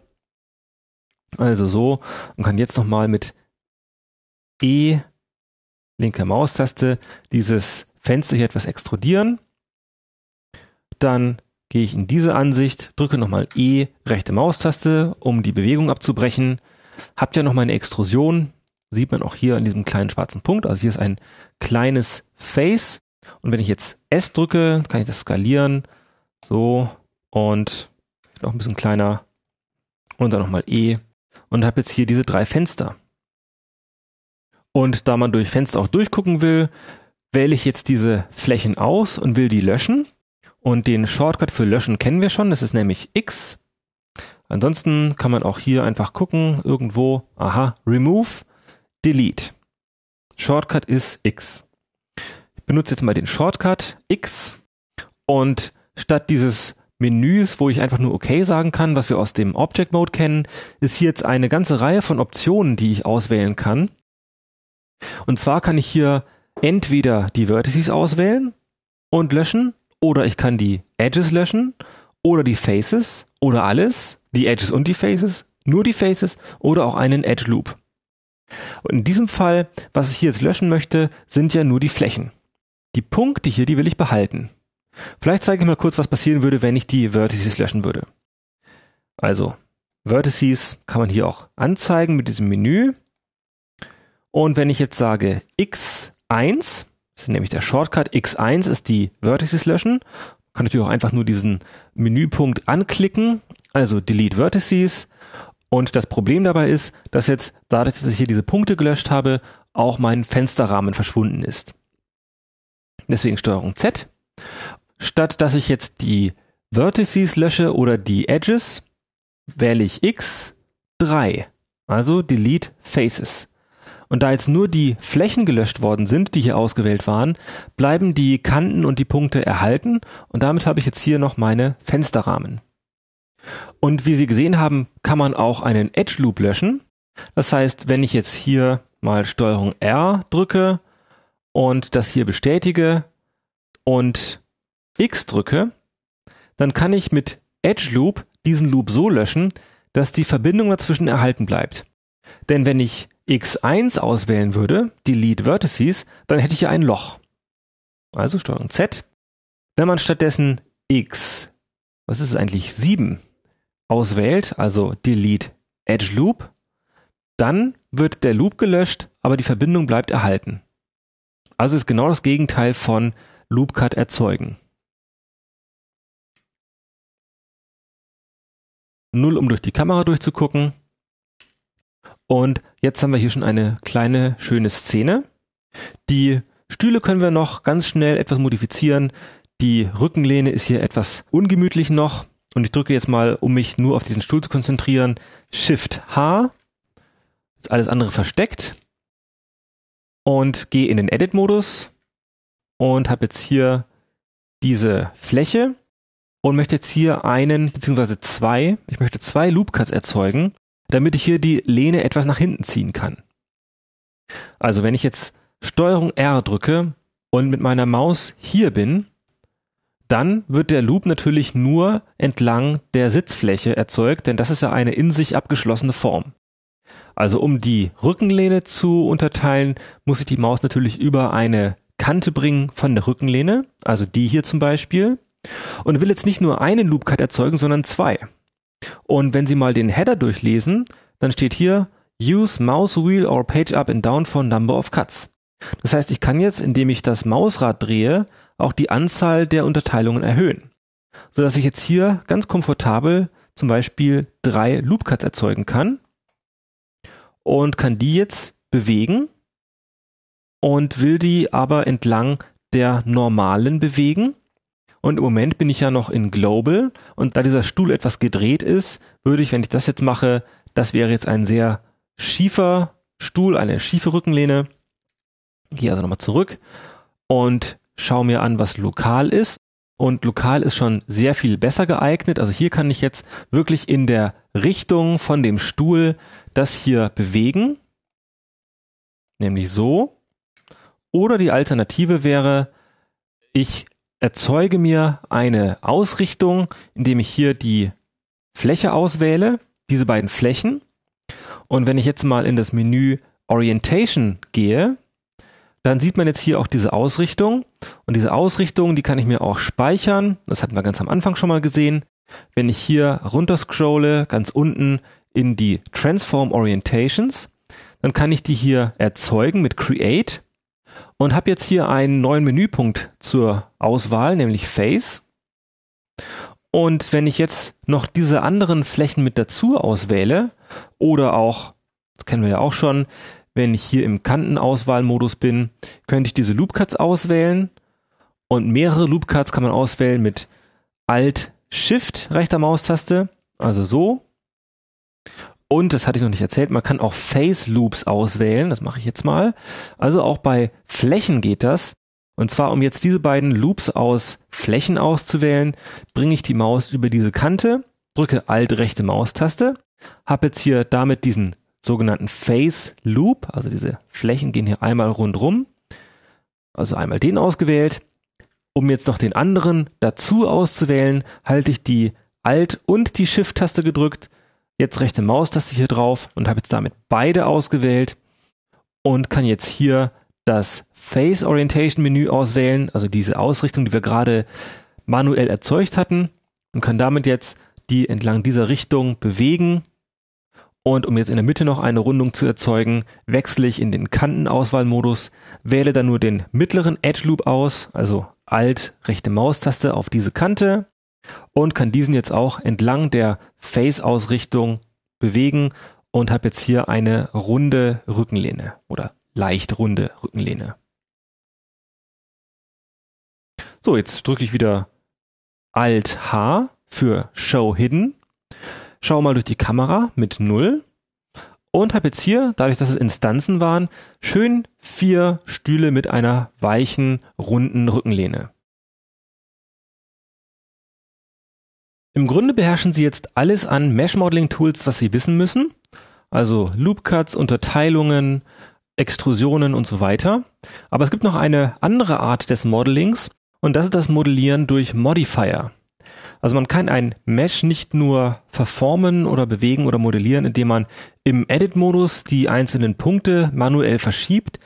Also so und kann jetzt nochmal mit E linke Maustaste, dieses Fenster hier etwas extrudieren. Dann gehe ich in diese Ansicht, drücke nochmal E, rechte Maustaste, um die Bewegung abzubrechen. Habt ja noch meine Extrusion, sieht man auch hier an diesem kleinen schwarzen Punkt. Also hier ist ein kleines Face. Und wenn ich jetzt S drücke, kann ich das skalieren. So und noch ein bisschen kleiner. Und dann nochmal E. Und habe jetzt hier diese drei Fenster. Und da man durch Fenster auch durchgucken will, wähle ich jetzt diese Flächen aus und will die löschen. Und den Shortcut für Löschen kennen wir schon, das ist nämlich X. Ansonsten kann man auch hier einfach gucken, irgendwo, aha, Remove, Delete. Shortcut ist X. Ich benutze jetzt mal den Shortcut X und statt dieses Menüs, wo ich einfach nur OK sagen kann, was wir aus dem Object Mode kennen, ist hier jetzt eine ganze Reihe von Optionen, die ich auswählen kann. Und zwar kann ich hier entweder die Vertices auswählen und löschen oder ich kann die Edges löschen oder die Faces oder alles, die Edges und die Faces, nur die Faces oder auch einen Edge Loop. Und in diesem Fall, was ich hier jetzt löschen möchte, sind ja nur die Flächen. Die Punkte hier, die will ich behalten. Vielleicht zeige ich mal kurz, was passieren würde, wenn ich die Vertices löschen würde. Also, Vertices kann man hier auch anzeigen mit diesem Menü. Und wenn ich jetzt sage x1, das ist nämlich der Shortcut, x1 ist die Vertices löschen, kann natürlich auch einfach nur diesen Menüpunkt anklicken, also Delete Vertices. Und das Problem dabei ist, dass jetzt, dadurch, dass ich hier diese Punkte gelöscht habe, auch mein Fensterrahmen verschwunden ist. Deswegen Steuerung Z. Statt dass ich jetzt die Vertices lösche oder die Edges, wähle ich X3, also Delete Faces. Und da jetzt nur die Flächen gelöscht worden sind, die hier ausgewählt waren, bleiben die Kanten und die Punkte erhalten und damit habe ich jetzt hier noch meine Fensterrahmen. Und wie Sie gesehen haben, kann man auch einen Edge Loop löschen. Das heißt, wenn ich jetzt hier mal Steuerung R drücke und das hier bestätige und X drücke, dann kann ich mit Edge Loop diesen Loop so löschen, dass die Verbindung dazwischen erhalten bleibt. Denn wenn ich x1 auswählen würde, Delete Vertices, dann hätte ich ja ein Loch. Also Steuerung Z. Wenn man stattdessen x, was ist es eigentlich, 7 auswählt, also Delete Edge Loop, dann wird der Loop gelöscht, aber die Verbindung bleibt erhalten. Also ist genau das Gegenteil von Loop Cut erzeugen. Null, um durch die Kamera durchzugucken. Und jetzt haben wir hier schon eine kleine, schöne Szene. Die Stühle können wir noch ganz schnell etwas modifizieren. Die Rückenlehne ist hier etwas ungemütlich noch. Und ich drücke jetzt mal, um mich nur auf diesen Stuhl zu konzentrieren, Shift H. Ist alles andere versteckt. Und gehe in den Edit-Modus und habe jetzt hier diese Fläche und möchte jetzt hier einen beziehungsweise zwei, ich möchte zwei Loop Cuts erzeugen damit ich hier die Lehne etwas nach hinten ziehen kann. Also wenn ich jetzt Steuerung R drücke und mit meiner Maus hier bin, dann wird der Loop natürlich nur entlang der Sitzfläche erzeugt, denn das ist ja eine in sich abgeschlossene Form. Also um die Rückenlehne zu unterteilen, muss ich die Maus natürlich über eine Kante bringen von der Rückenlehne, also die hier zum Beispiel, und will jetzt nicht nur einen Loop-Cut erzeugen, sondern zwei. Und wenn Sie mal den Header durchlesen, dann steht hier Use Mouse Wheel or Page Up and Down for Number of Cuts. Das heißt, ich kann jetzt, indem ich das Mausrad drehe, auch die Anzahl der Unterteilungen erhöhen, sodass ich jetzt hier ganz komfortabel zum Beispiel drei Loop Cuts erzeugen kann und kann die jetzt bewegen und will die aber entlang der normalen bewegen und im Moment bin ich ja noch in Global und da dieser Stuhl etwas gedreht ist, würde ich, wenn ich das jetzt mache, das wäre jetzt ein sehr schiefer Stuhl, eine schiefe Rückenlehne. Gehe also nochmal zurück und schaue mir an, was lokal ist. Und lokal ist schon sehr viel besser geeignet. Also hier kann ich jetzt wirklich in der Richtung von dem Stuhl das hier bewegen. Nämlich so. Oder die Alternative wäre, ich erzeuge mir eine Ausrichtung, indem ich hier die Fläche auswähle, diese beiden Flächen. Und wenn ich jetzt mal in das Menü Orientation gehe, dann sieht man jetzt hier auch diese Ausrichtung. Und diese Ausrichtung, die kann ich mir auch speichern. Das hatten wir ganz am Anfang schon mal gesehen. Wenn ich hier runter scrolle, ganz unten in die Transform Orientations, dann kann ich die hier erzeugen mit Create und habe jetzt hier einen neuen Menüpunkt zur Auswahl, nämlich Face. Und wenn ich jetzt noch diese anderen Flächen mit dazu auswähle oder auch, das kennen wir ja auch schon, wenn ich hier im Kantenauswahlmodus bin, könnte ich diese Loopcuts auswählen und mehrere Loopcuts kann man auswählen mit Alt Shift rechter Maustaste, also so und das hatte ich noch nicht erzählt, man kann auch Face Loops auswählen, das mache ich jetzt mal. Also auch bei Flächen geht das. Und zwar, um jetzt diese beiden Loops aus Flächen auszuwählen, bringe ich die Maus über diese Kante, drücke Alt rechte Maustaste, habe jetzt hier damit diesen sogenannten Face Loop, also diese Flächen gehen hier einmal rundrum, also einmal den ausgewählt. Um jetzt noch den anderen dazu auszuwählen, halte ich die Alt- und die Shift-Taste gedrückt, jetzt rechte Maustaste hier drauf und habe jetzt damit beide ausgewählt und kann jetzt hier das Face Orientation Menü auswählen, also diese Ausrichtung, die wir gerade manuell erzeugt hatten und kann damit jetzt die entlang dieser Richtung bewegen. Und um jetzt in der Mitte noch eine Rundung zu erzeugen, wechsle ich in den Kantenauswahlmodus, wähle dann nur den mittleren Edge Loop aus, also Alt, rechte Maustaste auf diese Kante und kann diesen jetzt auch entlang der Face-Ausrichtung bewegen und habe jetzt hier eine runde Rückenlehne oder leicht runde Rückenlehne. So, jetzt drücke ich wieder Alt H für Show Hidden. Schaue mal durch die Kamera mit 0 und habe jetzt hier, dadurch, dass es Instanzen waren, schön vier Stühle mit einer weichen, runden Rückenlehne. Im Grunde beherrschen sie jetzt alles an Mesh-Modeling-Tools, was sie wissen müssen. Also Loopcuts, Unterteilungen, Extrusionen und so weiter. Aber es gibt noch eine andere Art des Modelings und das ist das Modellieren durch Modifier. Also man kann ein Mesh nicht nur verformen oder bewegen oder modellieren, indem man im Edit-Modus die einzelnen Punkte manuell verschiebt,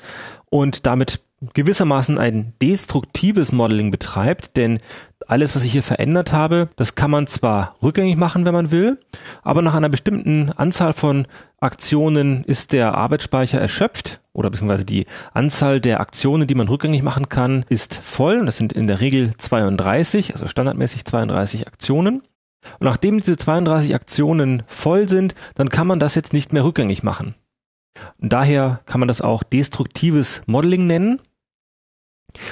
und damit gewissermaßen ein destruktives Modeling betreibt, denn alles, was ich hier verändert habe, das kann man zwar rückgängig machen, wenn man will, aber nach einer bestimmten Anzahl von Aktionen ist der Arbeitsspeicher erschöpft oder beziehungsweise die Anzahl der Aktionen, die man rückgängig machen kann, ist voll. das sind in der Regel 32, also standardmäßig 32 Aktionen. Und nachdem diese 32 Aktionen voll sind, dann kann man das jetzt nicht mehr rückgängig machen. Und daher kann man das auch destruktives Modeling nennen.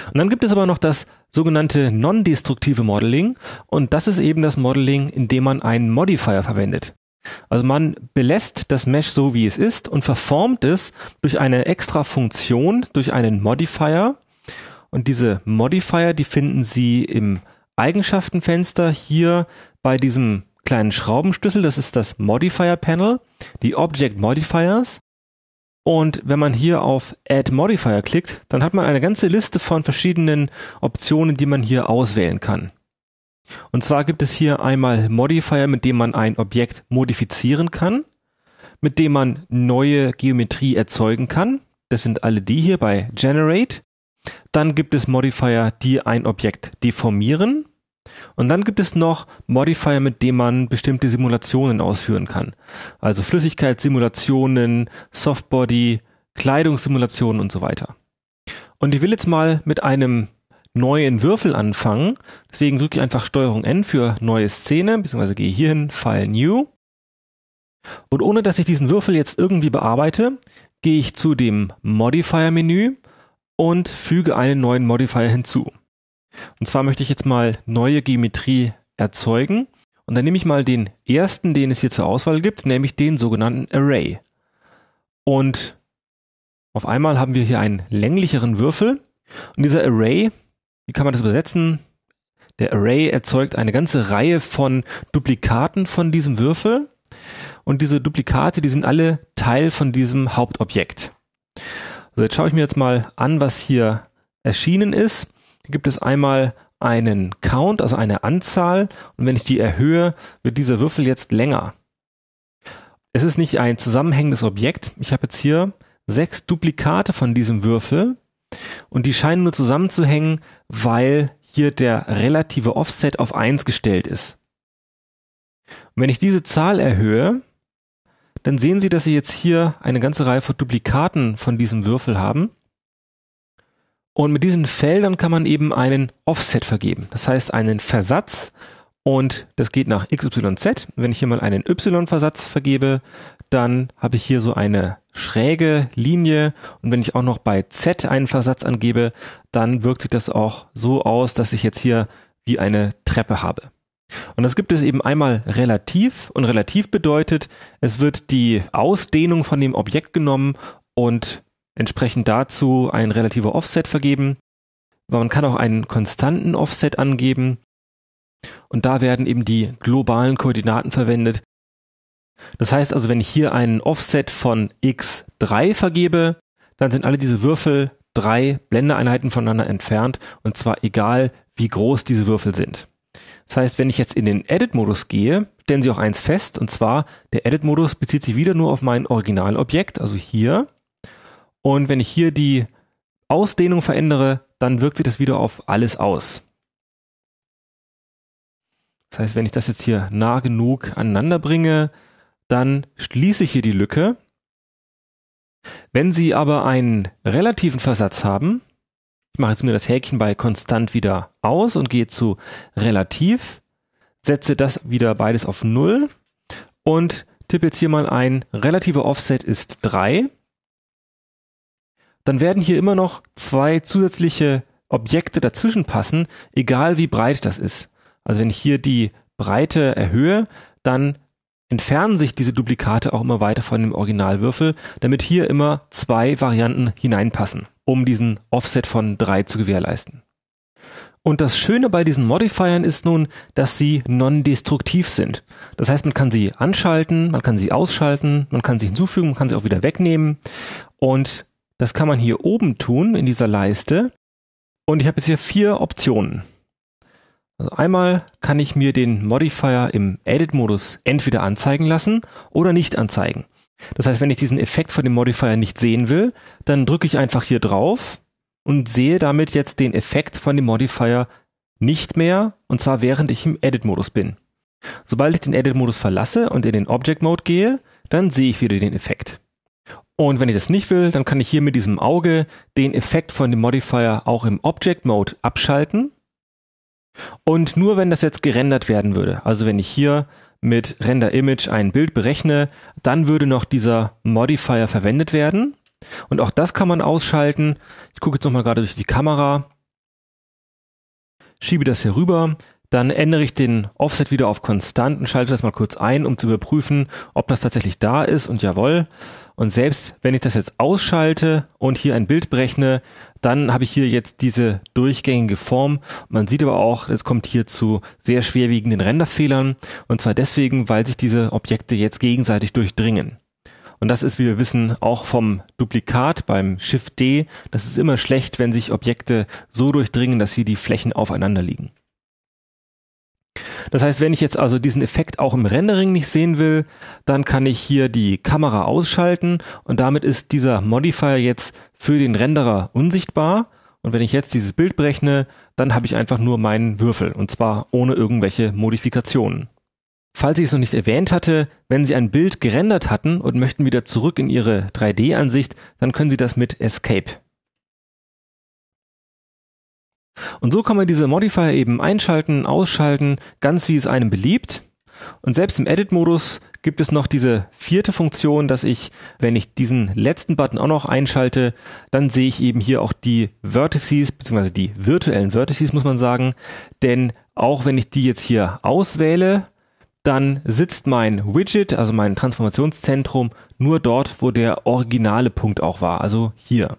Und dann gibt es aber noch das sogenannte non-destruktive Modeling und das ist eben das Modeling, in dem man einen Modifier verwendet. Also man belässt das Mesh so, wie es ist und verformt es durch eine extra Funktion, durch einen Modifier. Und diese Modifier, die finden Sie im Eigenschaftenfenster hier bei diesem kleinen Schraubenschlüssel. Das ist das Modifier Panel, die Object Modifiers. Und wenn man hier auf Add Modifier klickt, dann hat man eine ganze Liste von verschiedenen Optionen, die man hier auswählen kann. Und zwar gibt es hier einmal Modifier, mit dem man ein Objekt modifizieren kann, mit dem man neue Geometrie erzeugen kann. Das sind alle die hier bei Generate. Dann gibt es Modifier, die ein Objekt deformieren. Und dann gibt es noch Modifier, mit dem man bestimmte Simulationen ausführen kann. Also Flüssigkeitssimulationen, Softbody, Kleidungssimulationen und so weiter. Und ich will jetzt mal mit einem neuen Würfel anfangen. Deswegen drücke ich einfach Steuerung N für neue Szene, beziehungsweise gehe hier hin, File New. Und ohne dass ich diesen Würfel jetzt irgendwie bearbeite, gehe ich zu dem Modifier-Menü und füge einen neuen Modifier hinzu. Und zwar möchte ich jetzt mal neue Geometrie erzeugen. Und dann nehme ich mal den ersten, den es hier zur Auswahl gibt, nämlich den sogenannten Array. Und auf einmal haben wir hier einen länglicheren Würfel. Und dieser Array, wie kann man das übersetzen? Der Array erzeugt eine ganze Reihe von Duplikaten von diesem Würfel. Und diese Duplikate, die sind alle Teil von diesem Hauptobjekt. So, jetzt schaue ich mir jetzt mal an, was hier erschienen ist gibt es einmal einen Count, also eine Anzahl. Und wenn ich die erhöhe, wird dieser Würfel jetzt länger. Es ist nicht ein zusammenhängendes Objekt. Ich habe jetzt hier sechs Duplikate von diesem Würfel und die scheinen nur zusammenzuhängen, weil hier der relative Offset auf 1 gestellt ist. Und wenn ich diese Zahl erhöhe, dann sehen Sie, dass Sie jetzt hier eine ganze Reihe von Duplikaten von diesem Würfel haben. Und mit diesen Feldern kann man eben einen Offset vergeben. Das heißt einen Versatz und das geht nach XYZ. Wenn ich hier mal einen Y-Versatz vergebe, dann habe ich hier so eine schräge Linie und wenn ich auch noch bei Z einen Versatz angebe, dann wirkt sich das auch so aus, dass ich jetzt hier wie eine Treppe habe. Und das gibt es eben einmal relativ und relativ bedeutet, es wird die Ausdehnung von dem Objekt genommen und entsprechend dazu ein relativer Offset vergeben. Aber man kann auch einen konstanten Offset angeben. Und da werden eben die globalen Koordinaten verwendet. Das heißt also, wenn ich hier einen Offset von x3 vergebe, dann sind alle diese Würfel drei Blendeeinheiten voneinander entfernt und zwar egal, wie groß diese Würfel sind. Das heißt, wenn ich jetzt in den Edit-Modus gehe, stellen Sie auch eins fest, und zwar der Edit-Modus bezieht sich wieder nur auf mein Originalobjekt, also hier. Und wenn ich hier die Ausdehnung verändere, dann wirkt sich das wieder auf alles aus. Das heißt, wenn ich das jetzt hier nah genug aneinander bringe, dann schließe ich hier die Lücke. Wenn Sie aber einen relativen Versatz haben, ich mache jetzt mir das Häkchen bei konstant wieder aus und gehe zu relativ, setze das wieder beides auf 0 und tippe jetzt hier mal ein, relativer Offset ist 3 dann werden hier immer noch zwei zusätzliche Objekte dazwischen passen, egal wie breit das ist. Also wenn ich hier die Breite erhöhe, dann entfernen sich diese Duplikate auch immer weiter von dem Originalwürfel, damit hier immer zwei Varianten hineinpassen, um diesen Offset von drei zu gewährleisten. Und das Schöne bei diesen Modifiern ist nun, dass sie non-destruktiv sind. Das heißt, man kann sie anschalten, man kann sie ausschalten, man kann sie hinzufügen, man kann sie auch wieder wegnehmen. Und das kann man hier oben tun in dieser Leiste. Und ich habe jetzt hier vier Optionen. Also einmal kann ich mir den Modifier im Edit-Modus entweder anzeigen lassen oder nicht anzeigen. Das heißt, wenn ich diesen Effekt von dem Modifier nicht sehen will, dann drücke ich einfach hier drauf und sehe damit jetzt den Effekt von dem Modifier nicht mehr, und zwar während ich im Edit-Modus bin. Sobald ich den Edit-Modus verlasse und in den Object-Mode gehe, dann sehe ich wieder den Effekt. Und wenn ich das nicht will, dann kann ich hier mit diesem Auge den Effekt von dem Modifier auch im Object Mode abschalten. Und nur wenn das jetzt gerendert werden würde, also wenn ich hier mit Render Image ein Bild berechne, dann würde noch dieser Modifier verwendet werden. Und auch das kann man ausschalten. Ich gucke jetzt nochmal gerade durch die Kamera, schiebe das hier rüber, dann ändere ich den Offset wieder auf konstant und schalte das mal kurz ein, um zu überprüfen, ob das tatsächlich da ist und jawohl. Und selbst wenn ich das jetzt ausschalte und hier ein Bild berechne, dann habe ich hier jetzt diese durchgängige Form. Man sieht aber auch, es kommt hier zu sehr schwerwiegenden Renderfehlern. Und zwar deswegen, weil sich diese Objekte jetzt gegenseitig durchdringen. Und das ist, wie wir wissen, auch vom Duplikat beim Shift D. Das ist immer schlecht, wenn sich Objekte so durchdringen, dass hier die Flächen aufeinander liegen. Das heißt, wenn ich jetzt also diesen Effekt auch im Rendering nicht sehen will, dann kann ich hier die Kamera ausschalten und damit ist dieser Modifier jetzt für den Renderer unsichtbar. Und wenn ich jetzt dieses Bild berechne, dann habe ich einfach nur meinen Würfel und zwar ohne irgendwelche Modifikationen. Falls ich es noch nicht erwähnt hatte, wenn Sie ein Bild gerendert hatten und möchten wieder zurück in Ihre 3D-Ansicht, dann können Sie das mit Escape. Und so kann man diese Modifier eben einschalten, ausschalten, ganz wie es einem beliebt. Und selbst im Edit-Modus gibt es noch diese vierte Funktion, dass ich, wenn ich diesen letzten Button auch noch einschalte, dann sehe ich eben hier auch die Vertices, beziehungsweise die virtuellen Vertices, muss man sagen. Denn auch wenn ich die jetzt hier auswähle, dann sitzt mein Widget, also mein Transformationszentrum, nur dort, wo der originale Punkt auch war, also hier.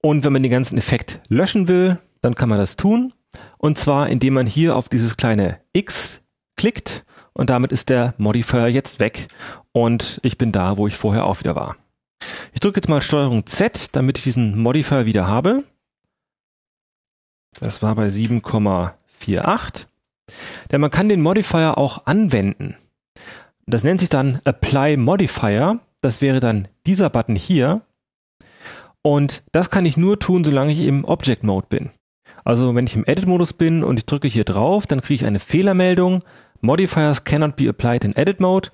Und wenn man den ganzen Effekt löschen will, dann kann man das tun. Und zwar, indem man hier auf dieses kleine X klickt und damit ist der Modifier jetzt weg und ich bin da, wo ich vorher auch wieder war. Ich drücke jetzt mal Steuerung Z, damit ich diesen Modifier wieder habe. Das war bei 7,48. Denn man kann den Modifier auch anwenden. Das nennt sich dann Apply Modifier. Das wäre dann dieser Button hier. Und das kann ich nur tun, solange ich im Object Mode bin. Also wenn ich im Edit-Modus bin und ich drücke hier drauf, dann kriege ich eine Fehlermeldung. Modifiers cannot be applied in Edit Mode.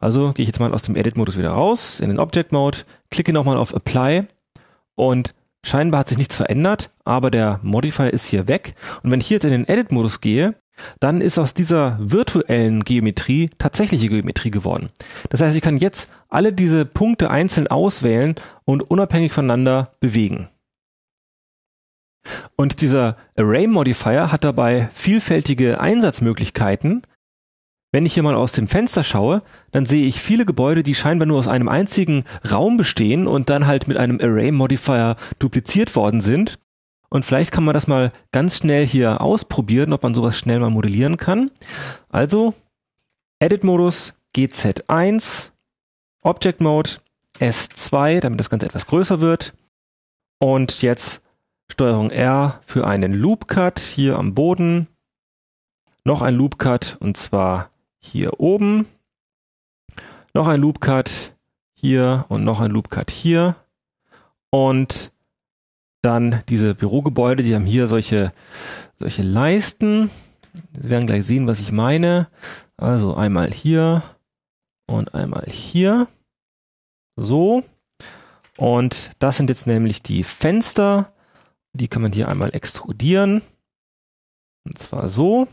Also gehe ich jetzt mal aus dem Edit-Modus wieder raus, in den Object Mode, klicke nochmal auf Apply und scheinbar hat sich nichts verändert, aber der Modifier ist hier weg. Und wenn ich jetzt in den Edit-Modus gehe, dann ist aus dieser virtuellen Geometrie tatsächliche Geometrie geworden. Das heißt, ich kann jetzt alle diese Punkte einzeln auswählen und unabhängig voneinander bewegen. Und dieser Array Modifier hat dabei vielfältige Einsatzmöglichkeiten. Wenn ich hier mal aus dem Fenster schaue, dann sehe ich viele Gebäude, die scheinbar nur aus einem einzigen Raum bestehen und dann halt mit einem Array Modifier dupliziert worden sind. Und vielleicht kann man das mal ganz schnell hier ausprobieren, ob man sowas schnell mal modellieren kann. Also, Edit-Modus GZ1, Object Mode, S2, damit das Ganze etwas größer wird. Und jetzt Steuerung R für einen Loop Cut hier am Boden. Noch ein Loop Cut und zwar hier oben. Noch ein Loop Cut hier und noch ein Loop Cut hier. Und dann diese Bürogebäude, die haben hier solche, solche Leisten. Sie werden gleich sehen, was ich meine. Also einmal hier und einmal hier. So. Und das sind jetzt nämlich die Fenster. Die kann man hier einmal extrudieren. Und zwar so.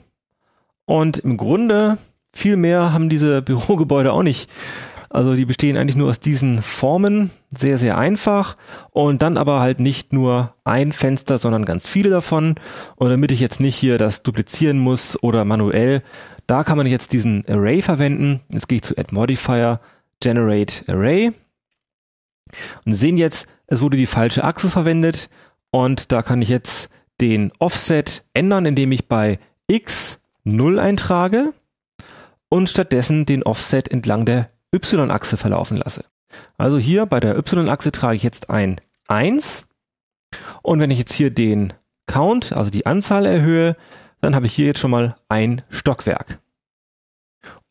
Und im Grunde viel mehr haben diese Bürogebäude auch nicht. Also die bestehen eigentlich nur aus diesen Formen, sehr, sehr einfach. Und dann aber halt nicht nur ein Fenster, sondern ganz viele davon. Und damit ich jetzt nicht hier das duplizieren muss oder manuell, da kann man jetzt diesen Array verwenden. Jetzt gehe ich zu Add Modifier, Generate Array. Und sehen jetzt, es wurde die falsche Achse verwendet und da kann ich jetzt den Offset ändern, indem ich bei x 0 eintrage und stattdessen den Offset entlang der y-Achse verlaufen lasse. Also hier bei der y-Achse trage ich jetzt ein 1 und wenn ich jetzt hier den Count, also die Anzahl erhöhe, dann habe ich hier jetzt schon mal ein Stockwerk.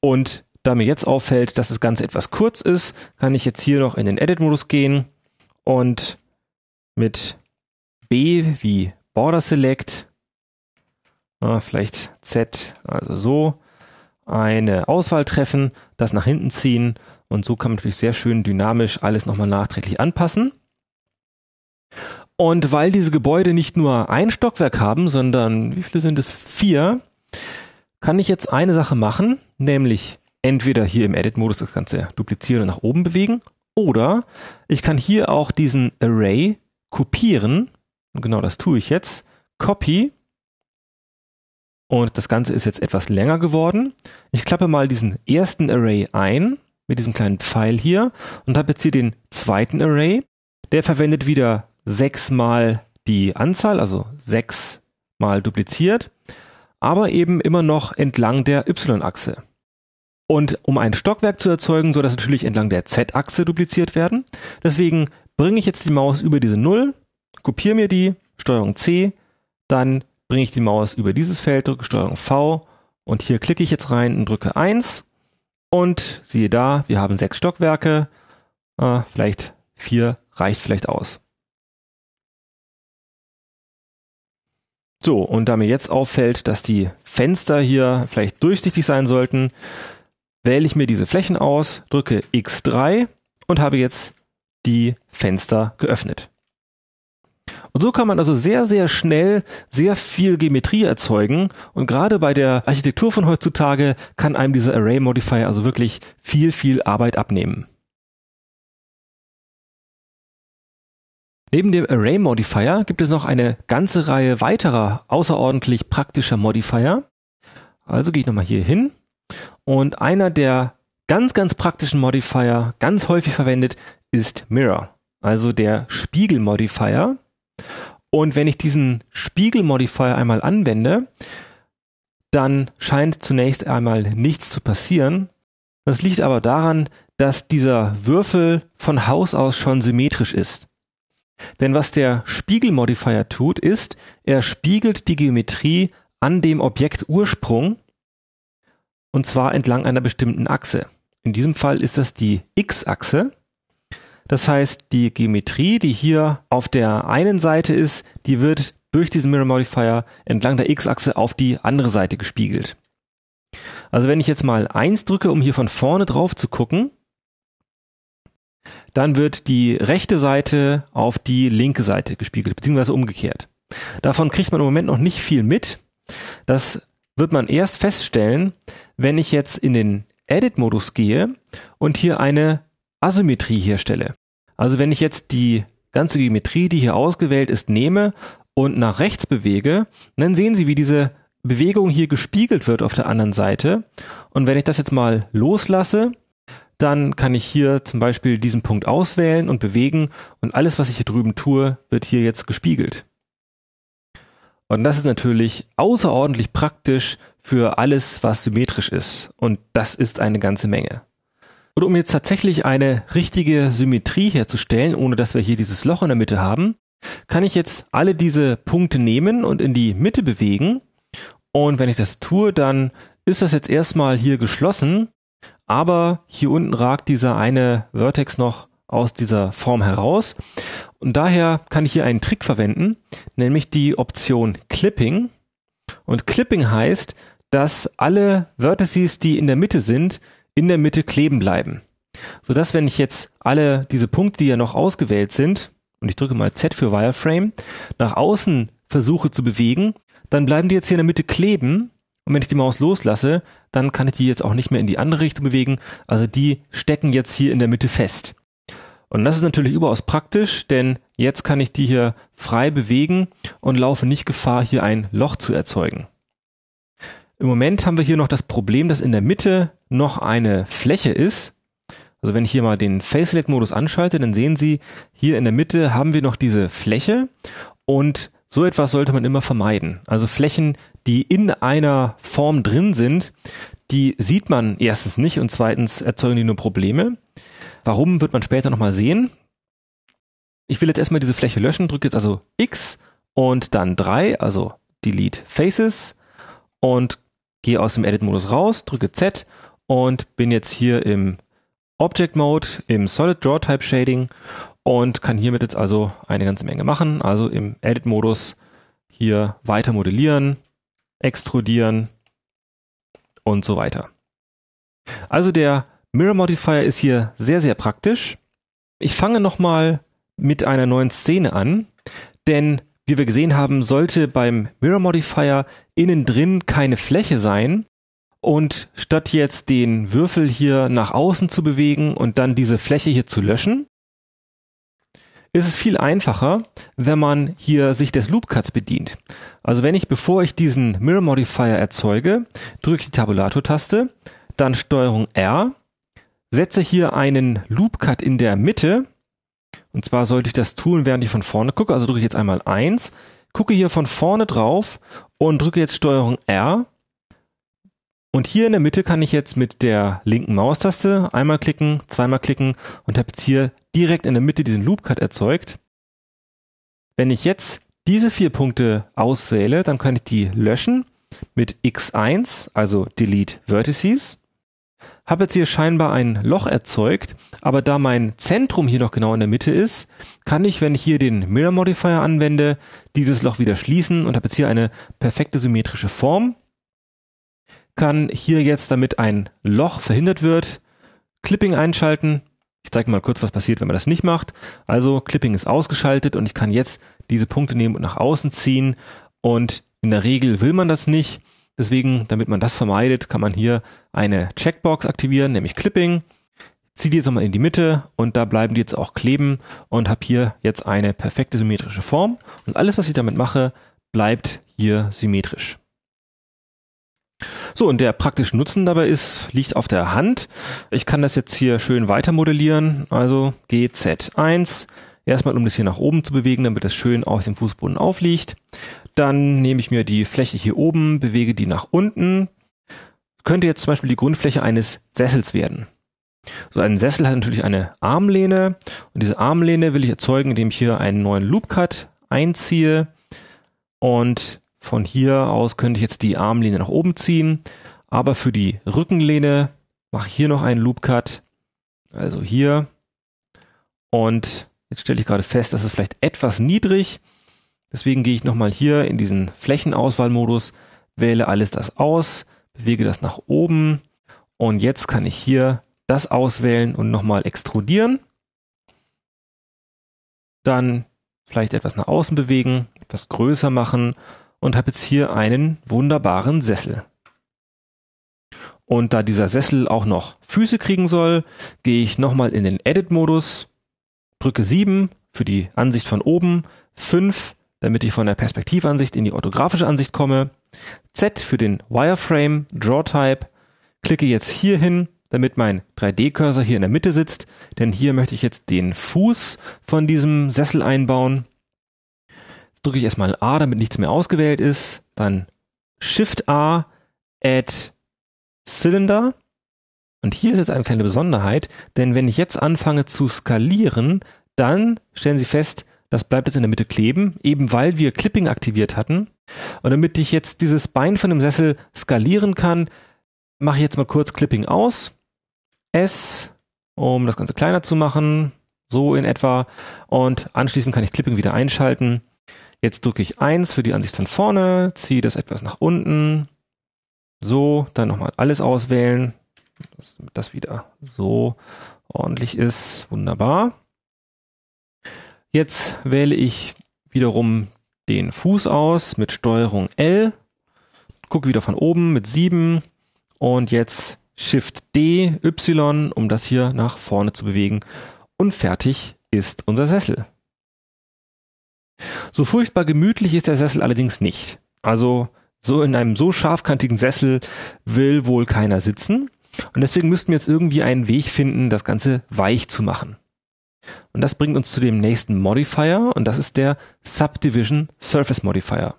Und da mir jetzt auffällt, dass das Ganze etwas kurz ist, kann ich jetzt hier noch in den Edit-Modus gehen und mit B wie Border Select, ah, vielleicht Z, also so, eine Auswahl treffen, das nach hinten ziehen und so kann man natürlich sehr schön dynamisch alles nochmal nachträglich anpassen. Und weil diese Gebäude nicht nur ein Stockwerk haben, sondern wie viele sind es? Vier, kann ich jetzt eine Sache machen, nämlich entweder hier im Edit-Modus das Ganze duplizieren und nach oben bewegen oder ich kann hier auch diesen Array kopieren. Und genau das tue ich jetzt. Copy. Und das Ganze ist jetzt etwas länger geworden. Ich klappe mal diesen ersten Array ein mit diesem kleinen Pfeil hier und habe jetzt hier den zweiten Array. Der verwendet wieder sechsmal die Anzahl, also sechsmal dupliziert, aber eben immer noch entlang der y-Achse und um ein Stockwerk zu erzeugen, soll das natürlich entlang der Z-Achse dupliziert werden. Deswegen bringe ich jetzt die Maus über diese Null, kopiere mir die, Steuerung C, dann bringe ich die Maus über dieses Feld, drücke Steuerung V und hier klicke ich jetzt rein und drücke 1 und siehe da, wir haben sechs Stockwerke, äh, vielleicht vier reicht vielleicht aus. So, und da mir jetzt auffällt, dass die Fenster hier vielleicht durchsichtig sein sollten, wähle ich mir diese Flächen aus, drücke X3 und habe jetzt die Fenster geöffnet. Und so kann man also sehr, sehr schnell sehr viel Geometrie erzeugen. Und gerade bei der Architektur von heutzutage kann einem dieser Array Modifier also wirklich viel, viel Arbeit abnehmen. Neben dem Array Modifier gibt es noch eine ganze Reihe weiterer außerordentlich praktischer Modifier. Also gehe ich nochmal hier hin und einer der ganz, ganz praktischen Modifier, ganz häufig verwendet, ist Mirror, also der Spiegelmodifier. Und wenn ich diesen Spiegelmodifier einmal anwende, dann scheint zunächst einmal nichts zu passieren. Das liegt aber daran, dass dieser Würfel von Haus aus schon symmetrisch ist. Denn was der Spiegelmodifier tut, ist, er spiegelt die Geometrie an dem Objektursprung und zwar entlang einer bestimmten Achse. In diesem Fall ist das die x-Achse. Das heißt, die Geometrie, die hier auf der einen Seite ist, die wird durch diesen Mirror Modifier entlang der x-Achse auf die andere Seite gespiegelt. Also wenn ich jetzt mal 1 drücke, um hier von vorne drauf zu gucken, dann wird die rechte Seite auf die linke Seite gespiegelt, beziehungsweise umgekehrt. Davon kriegt man im Moment noch nicht viel mit. Das wird man erst feststellen, wenn ich jetzt in den Edit-Modus gehe und hier eine Asymmetrie herstelle. Also wenn ich jetzt die ganze Geometrie, die hier ausgewählt ist, nehme und nach rechts bewege, dann sehen Sie, wie diese Bewegung hier gespiegelt wird auf der anderen Seite. Und wenn ich das jetzt mal loslasse, dann kann ich hier zum Beispiel diesen Punkt auswählen und bewegen und alles, was ich hier drüben tue, wird hier jetzt gespiegelt. Und das ist natürlich außerordentlich praktisch für alles, was symmetrisch ist. Und das ist eine ganze Menge. Und um jetzt tatsächlich eine richtige Symmetrie herzustellen, ohne dass wir hier dieses Loch in der Mitte haben, kann ich jetzt alle diese Punkte nehmen und in die Mitte bewegen. Und wenn ich das tue, dann ist das jetzt erstmal hier geschlossen, aber hier unten ragt dieser eine Vertex noch aus dieser Form heraus. Und daher kann ich hier einen Trick verwenden, nämlich die Option Clipping. Und Clipping heißt, dass alle Vertices, die in der Mitte sind, in der Mitte kleben bleiben. Sodass, wenn ich jetzt alle diese Punkte, die ja noch ausgewählt sind, und ich drücke mal Z für Wireframe, nach außen versuche zu bewegen, dann bleiben die jetzt hier in der Mitte kleben. Und wenn ich die Maus loslasse, dann kann ich die jetzt auch nicht mehr in die andere Richtung bewegen. Also die stecken jetzt hier in der Mitte fest. Und das ist natürlich überaus praktisch, denn jetzt kann ich die hier frei bewegen und laufe nicht Gefahr, hier ein Loch zu erzeugen. Im Moment haben wir hier noch das Problem, dass in der Mitte noch eine Fläche ist. Also wenn ich hier mal den Face Select Modus anschalte, dann sehen Sie, hier in der Mitte haben wir noch diese Fläche und so etwas sollte man immer vermeiden. Also Flächen, die in einer Form drin sind, die sieht man erstens nicht und zweitens erzeugen die nur Probleme. Warum wird man später nochmal sehen? Ich will jetzt erstmal diese Fläche löschen, drücke jetzt also X und dann 3, also Delete Faces und gehe aus dem Edit-Modus raus, drücke Z und bin jetzt hier im Object Mode, im Solid Draw Type Shading und kann hiermit jetzt also eine ganze Menge machen. Also im Edit-Modus hier weiter modellieren, extrudieren und so weiter. Also der Mirror Modifier ist hier sehr, sehr praktisch. Ich fange nochmal mit einer neuen Szene an, denn wie wir gesehen haben, sollte beim Mirror Modifier innen drin keine Fläche sein. Und statt jetzt den Würfel hier nach außen zu bewegen und dann diese Fläche hier zu löschen, ist es viel einfacher, wenn man hier sich des Loopcuts bedient. Also wenn ich, bevor ich diesen Mirror Modifier erzeuge, drücke ich die Tabulator-Taste, dann Steuerung R setze hier einen Loop Cut in der Mitte. Und zwar sollte ich das tun, während ich von vorne gucke. Also drücke ich jetzt einmal 1, gucke hier von vorne drauf und drücke jetzt Steuerung R. Und hier in der Mitte kann ich jetzt mit der linken Maustaste einmal klicken, zweimal klicken und habe jetzt hier direkt in der Mitte diesen Loop Cut erzeugt. Wenn ich jetzt diese vier Punkte auswähle, dann kann ich die löschen mit X1, also Delete Vertices habe jetzt hier scheinbar ein Loch erzeugt, aber da mein Zentrum hier noch genau in der Mitte ist, kann ich, wenn ich hier den Mirror Modifier anwende, dieses Loch wieder schließen und habe jetzt hier eine perfekte symmetrische Form. Kann hier jetzt, damit ein Loch verhindert wird, Clipping einschalten. Ich zeige mal kurz, was passiert, wenn man das nicht macht. Also Clipping ist ausgeschaltet und ich kann jetzt diese Punkte nehmen und nach außen ziehen und in der Regel will man das nicht. Deswegen, damit man das vermeidet, kann man hier eine Checkbox aktivieren, nämlich Clipping. Zieh die jetzt nochmal in die Mitte und da bleiben die jetzt auch kleben und habe hier jetzt eine perfekte symmetrische Form. Und alles, was ich damit mache, bleibt hier symmetrisch. So, und der praktische Nutzen dabei ist, liegt auf der Hand. Ich kann das jetzt hier schön weiter modellieren. Also GZ1. Erstmal, um das hier nach oben zu bewegen, damit das schön auf dem Fußboden aufliegt. Dann nehme ich mir die Fläche hier oben, bewege die nach unten. Könnte jetzt zum Beispiel die Grundfläche eines Sessels werden. So ein Sessel hat natürlich eine Armlehne und diese Armlehne will ich erzeugen, indem ich hier einen neuen Loop Cut einziehe und von hier aus könnte ich jetzt die Armlehne nach oben ziehen, aber für die Rückenlehne mache ich hier noch einen Loop Cut, also hier und jetzt stelle ich gerade fest, das ist vielleicht etwas niedrig, Deswegen gehe ich nochmal hier in diesen Flächenauswahlmodus, wähle alles das aus, bewege das nach oben und jetzt kann ich hier das auswählen und nochmal extrudieren. Dann vielleicht etwas nach außen bewegen, etwas größer machen und habe jetzt hier einen wunderbaren Sessel. Und da dieser Sessel auch noch Füße kriegen soll, gehe ich nochmal in den Edit-Modus, drücke 7 für die Ansicht von oben, 5 damit ich von der Perspektivansicht in die orthografische Ansicht komme. Z für den Wireframe, Draw Type. Klicke jetzt hier hin, damit mein 3D-Cursor hier in der Mitte sitzt, denn hier möchte ich jetzt den Fuß von diesem Sessel einbauen. Jetzt drücke ich erstmal A, damit nichts mehr ausgewählt ist, dann Shift A, Add Cylinder. Und hier ist jetzt eine kleine Besonderheit, denn wenn ich jetzt anfange zu skalieren, dann stellen Sie fest, das bleibt jetzt in der Mitte kleben, eben weil wir Clipping aktiviert hatten. Und damit ich jetzt dieses Bein von dem Sessel skalieren kann, mache ich jetzt mal kurz Clipping aus. S, um das Ganze kleiner zu machen, so in etwa. Und anschließend kann ich Clipping wieder einschalten. Jetzt drücke ich 1 für die Ansicht von vorne, ziehe das etwas nach unten. So, dann nochmal alles auswählen, damit das wieder so ordentlich ist. Wunderbar. Jetzt wähle ich wiederum den Fuß aus mit Steuerung L, gucke wieder von oben mit 7 und jetzt Shift D, Y, um das hier nach vorne zu bewegen. Und fertig ist unser Sessel. So furchtbar gemütlich ist der Sessel allerdings nicht. Also so in einem so scharfkantigen Sessel will wohl keiner sitzen. Und deswegen müssten wir jetzt irgendwie einen Weg finden, das Ganze weich zu machen. Und das bringt uns zu dem nächsten Modifier und das ist der Subdivision Surface Modifier.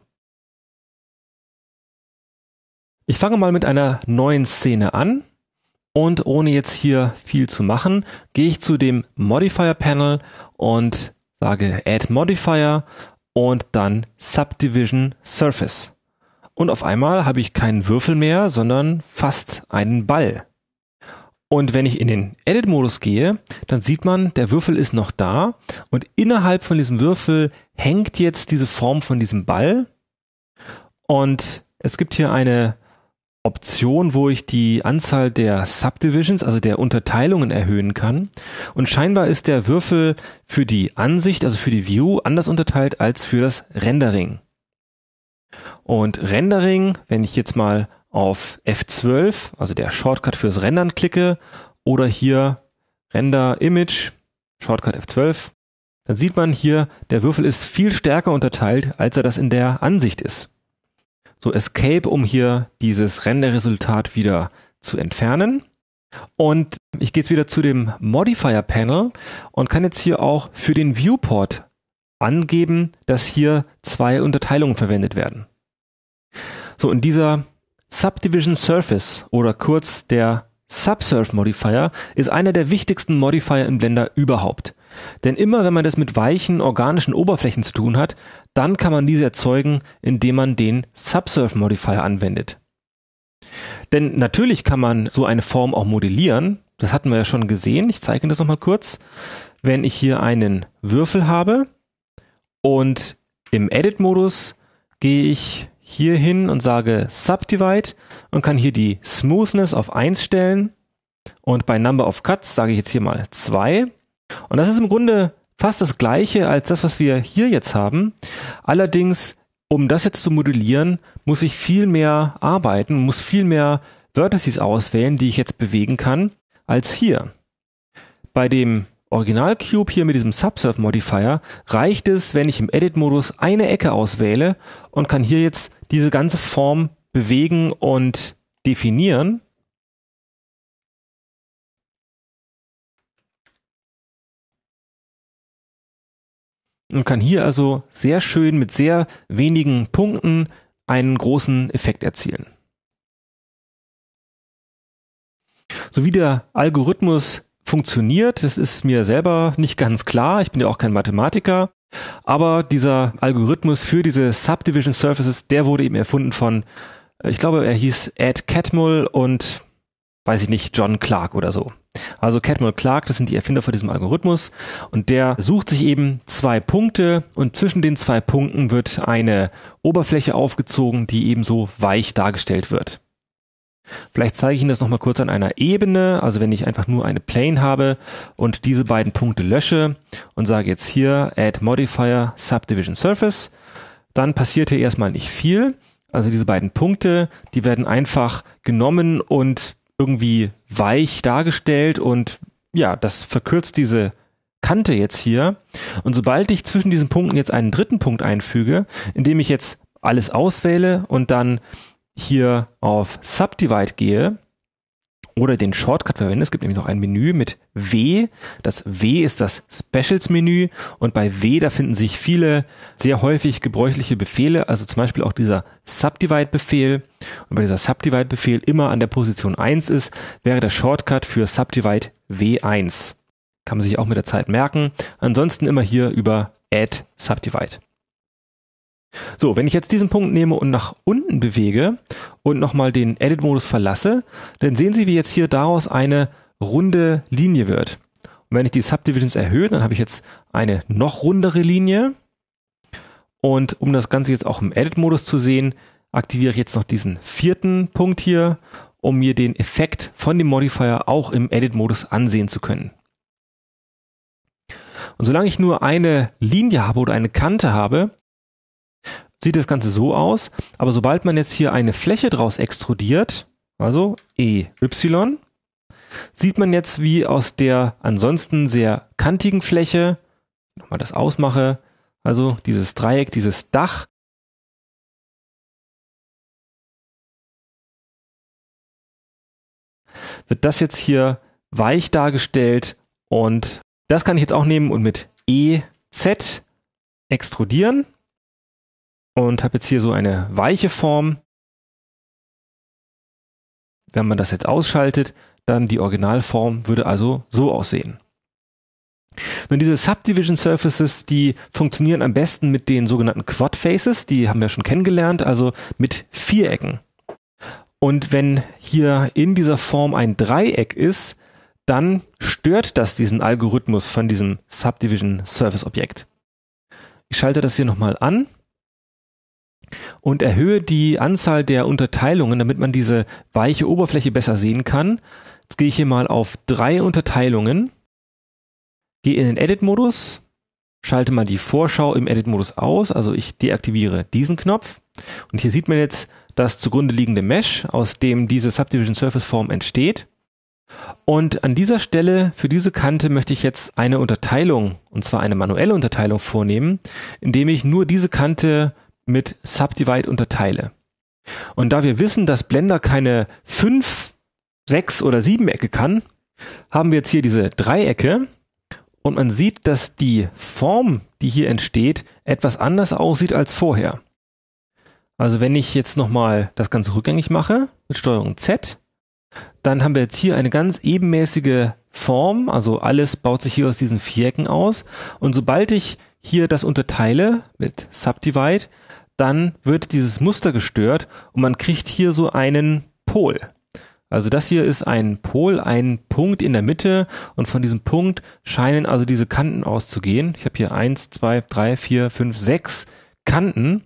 Ich fange mal mit einer neuen Szene an und ohne jetzt hier viel zu machen, gehe ich zu dem Modifier Panel und sage Add Modifier und dann Subdivision Surface. Und auf einmal habe ich keinen Würfel mehr, sondern fast einen Ball. Und wenn ich in den Edit-Modus gehe, dann sieht man, der Würfel ist noch da und innerhalb von diesem Würfel hängt jetzt diese Form von diesem Ball. Und es gibt hier eine Option, wo ich die Anzahl der Subdivisions, also der Unterteilungen erhöhen kann. Und scheinbar ist der Würfel für die Ansicht, also für die View, anders unterteilt als für das Rendering. Und Rendering, wenn ich jetzt mal auf F12, also der Shortcut fürs Rendern klicke oder hier Render Image, Shortcut F12, dann sieht man hier, der Würfel ist viel stärker unterteilt, als er das in der Ansicht ist. So Escape, um hier dieses Renderresultat wieder zu entfernen. Und ich gehe jetzt wieder zu dem Modifier Panel und kann jetzt hier auch für den Viewport angeben, dass hier zwei Unterteilungen verwendet werden. So in dieser Subdivision Surface oder kurz der Subsurf Modifier ist einer der wichtigsten Modifier im Blender überhaupt. Denn immer wenn man das mit weichen, organischen Oberflächen zu tun hat, dann kann man diese erzeugen, indem man den Subsurf Modifier anwendet. Denn natürlich kann man so eine Form auch modellieren. Das hatten wir ja schon gesehen. Ich zeige Ihnen das nochmal kurz. Wenn ich hier einen Würfel habe und im Edit-Modus gehe ich hier hin und sage Subdivide und kann hier die Smoothness auf 1 stellen. Und bei Number of Cuts sage ich jetzt hier mal 2. Und das ist im Grunde fast das gleiche als das, was wir hier jetzt haben. Allerdings, um das jetzt zu modellieren, muss ich viel mehr arbeiten, muss viel mehr Vertices auswählen, die ich jetzt bewegen kann, als hier. Bei dem Original Cube hier mit diesem Subsurf Modifier reicht es, wenn ich im Edit-Modus eine Ecke auswähle und kann hier jetzt diese ganze Form bewegen und definieren. Man kann hier also sehr schön mit sehr wenigen Punkten einen großen Effekt erzielen. So wie der Algorithmus funktioniert, das ist mir selber nicht ganz klar. Ich bin ja auch kein Mathematiker. Aber dieser Algorithmus für diese Subdivision Surfaces, der wurde eben erfunden von, äh, ich glaube, er hieß Ed Catmull und weiß ich nicht, John Clark oder so. Also Catmull Clark, das sind die Erfinder von diesem Algorithmus und der sucht sich eben zwei Punkte und zwischen den zwei Punkten wird eine Oberfläche aufgezogen, die eben so weich dargestellt wird. Vielleicht zeige ich Ihnen das nochmal kurz an einer Ebene. Also wenn ich einfach nur eine Plane habe und diese beiden Punkte lösche und sage jetzt hier add modifier subdivision surface, dann passiert hier erstmal nicht viel. Also diese beiden Punkte, die werden einfach genommen und irgendwie weich dargestellt und ja, das verkürzt diese Kante jetzt hier. Und sobald ich zwischen diesen Punkten jetzt einen dritten Punkt einfüge, indem ich jetzt alles auswähle und dann hier auf Subdivide gehe oder den Shortcut verwende, es gibt nämlich noch ein Menü mit W. Das W ist das Specials-Menü und bei W, da finden sich viele sehr häufig gebräuchliche Befehle, also zum Beispiel auch dieser Subdivide-Befehl. Und weil dieser Subdivide-Befehl immer an der Position 1 ist, wäre der Shortcut für Subdivide W1. Kann man sich auch mit der Zeit merken. Ansonsten immer hier über Add Subdivide. So, wenn ich jetzt diesen Punkt nehme und nach unten bewege und nochmal den Edit-Modus verlasse, dann sehen Sie, wie jetzt hier daraus eine runde Linie wird. Und wenn ich die Subdivisions erhöhe, dann habe ich jetzt eine noch rundere Linie. Und um das Ganze jetzt auch im Edit-Modus zu sehen, aktiviere ich jetzt noch diesen vierten Punkt hier, um mir den Effekt von dem Modifier auch im Edit-Modus ansehen zu können. Und solange ich nur eine Linie habe oder eine Kante habe, sieht das Ganze so aus. Aber sobald man jetzt hier eine Fläche draus extrudiert, also EY, sieht man jetzt, wie aus der ansonsten sehr kantigen Fläche, nochmal das ausmache, also dieses Dreieck, dieses Dach, wird das jetzt hier weich dargestellt und das kann ich jetzt auch nehmen und mit EZ extrudieren und habe jetzt hier so eine weiche Form. Wenn man das jetzt ausschaltet, dann die Originalform würde also so aussehen. Nun, diese Subdivision Surfaces, die funktionieren am besten mit den sogenannten Quad Faces, die haben wir schon kennengelernt, also mit Vierecken. Und wenn hier in dieser Form ein Dreieck ist, dann stört das diesen Algorithmus von diesem Subdivision Surface Objekt. Ich schalte das hier nochmal an und erhöhe die Anzahl der Unterteilungen, damit man diese weiche Oberfläche besser sehen kann. Jetzt gehe ich hier mal auf drei Unterteilungen, gehe in den Edit-Modus, schalte mal die Vorschau im Edit-Modus aus, also ich deaktiviere diesen Knopf und hier sieht man jetzt das zugrunde liegende Mesh, aus dem diese Subdivision Surface Form entsteht. Und an dieser Stelle, für diese Kante, möchte ich jetzt eine Unterteilung, und zwar eine manuelle Unterteilung vornehmen, indem ich nur diese Kante mit Subdivide unterteile. Und da wir wissen, dass Blender keine 5, 6 oder 7 Ecke kann, haben wir jetzt hier diese Dreiecke und man sieht, dass die Form, die hier entsteht, etwas anders aussieht als vorher. Also wenn ich jetzt nochmal das Ganze rückgängig mache mit Steuerung Z, dann haben wir jetzt hier eine ganz ebenmäßige Form, also alles baut sich hier aus diesen Vierecken aus und sobald ich hier das unterteile mit Subdivide, dann wird dieses Muster gestört und man kriegt hier so einen Pol. Also das hier ist ein Pol, ein Punkt in der Mitte und von diesem Punkt scheinen also diese Kanten auszugehen. Ich habe hier eins, zwei, drei, vier, fünf, sechs Kanten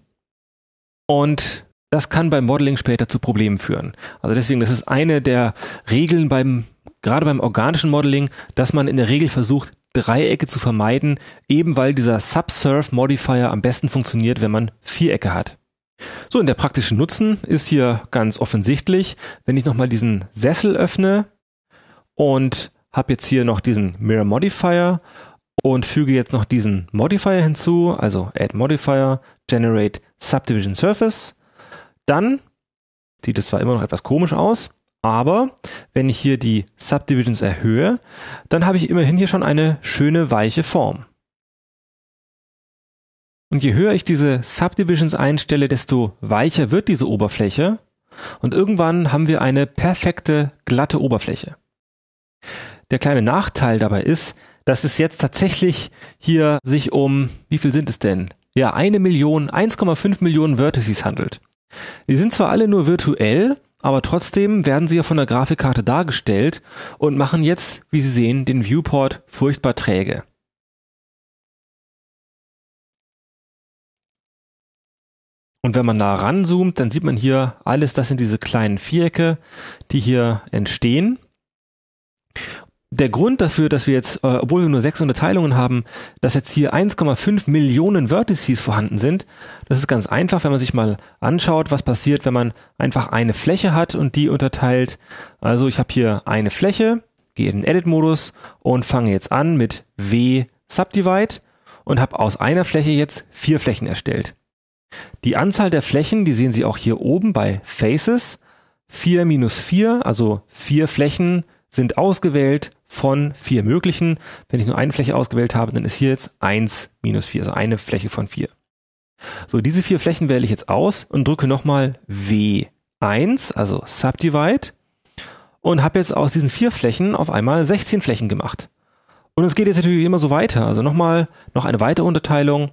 und das kann beim Modeling später zu Problemen führen. Also deswegen, das ist eine der Regeln beim gerade beim organischen Modeling, dass man in der Regel versucht, Dreiecke zu vermeiden, eben weil dieser Subsurf Modifier am besten funktioniert, wenn man Vierecke hat. So, in der praktischen Nutzen ist hier ganz offensichtlich. Wenn ich nochmal diesen Sessel öffne und habe jetzt hier noch diesen Mirror Modifier und füge jetzt noch diesen Modifier hinzu, also Add Modifier, Generate Subdivision Surface, dann sieht es zwar immer noch etwas komisch aus, aber wenn ich hier die Subdivisions erhöhe, dann habe ich immerhin hier schon eine schöne weiche Form. Und je höher ich diese Subdivisions einstelle, desto weicher wird diese Oberfläche. Und irgendwann haben wir eine perfekte glatte Oberfläche. Der kleine Nachteil dabei ist, dass es jetzt tatsächlich hier sich um, wie viel sind es denn? Ja, eine Million, 1,5 Millionen Vertices handelt. Die sind zwar alle nur virtuell, aber trotzdem werden sie ja von der Grafikkarte dargestellt und machen jetzt, wie Sie sehen, den Viewport furchtbar träge. Und wenn man da ranzoomt, dann sieht man hier alles, das sind diese kleinen Vierecke, die hier entstehen der Grund dafür, dass wir jetzt, äh, obwohl wir nur sechs Unterteilungen haben, dass jetzt hier 1,5 Millionen Vertices vorhanden sind, das ist ganz einfach, wenn man sich mal anschaut, was passiert, wenn man einfach eine Fläche hat und die unterteilt. Also ich habe hier eine Fläche, gehe in den Edit-Modus und fange jetzt an mit W Subdivide und habe aus einer Fläche jetzt vier Flächen erstellt. Die Anzahl der Flächen, die sehen Sie auch hier oben bei Faces. 4 minus 4, also vier Flächen sind ausgewählt von vier möglichen. Wenn ich nur eine Fläche ausgewählt habe, dann ist hier jetzt 1 minus 4, also eine Fläche von 4. So, diese vier Flächen wähle ich jetzt aus und drücke nochmal W1, also Subdivide, und habe jetzt aus diesen vier Flächen auf einmal 16 Flächen gemacht. Und es geht jetzt natürlich immer so weiter. Also nochmal noch eine weitere Unterteilung.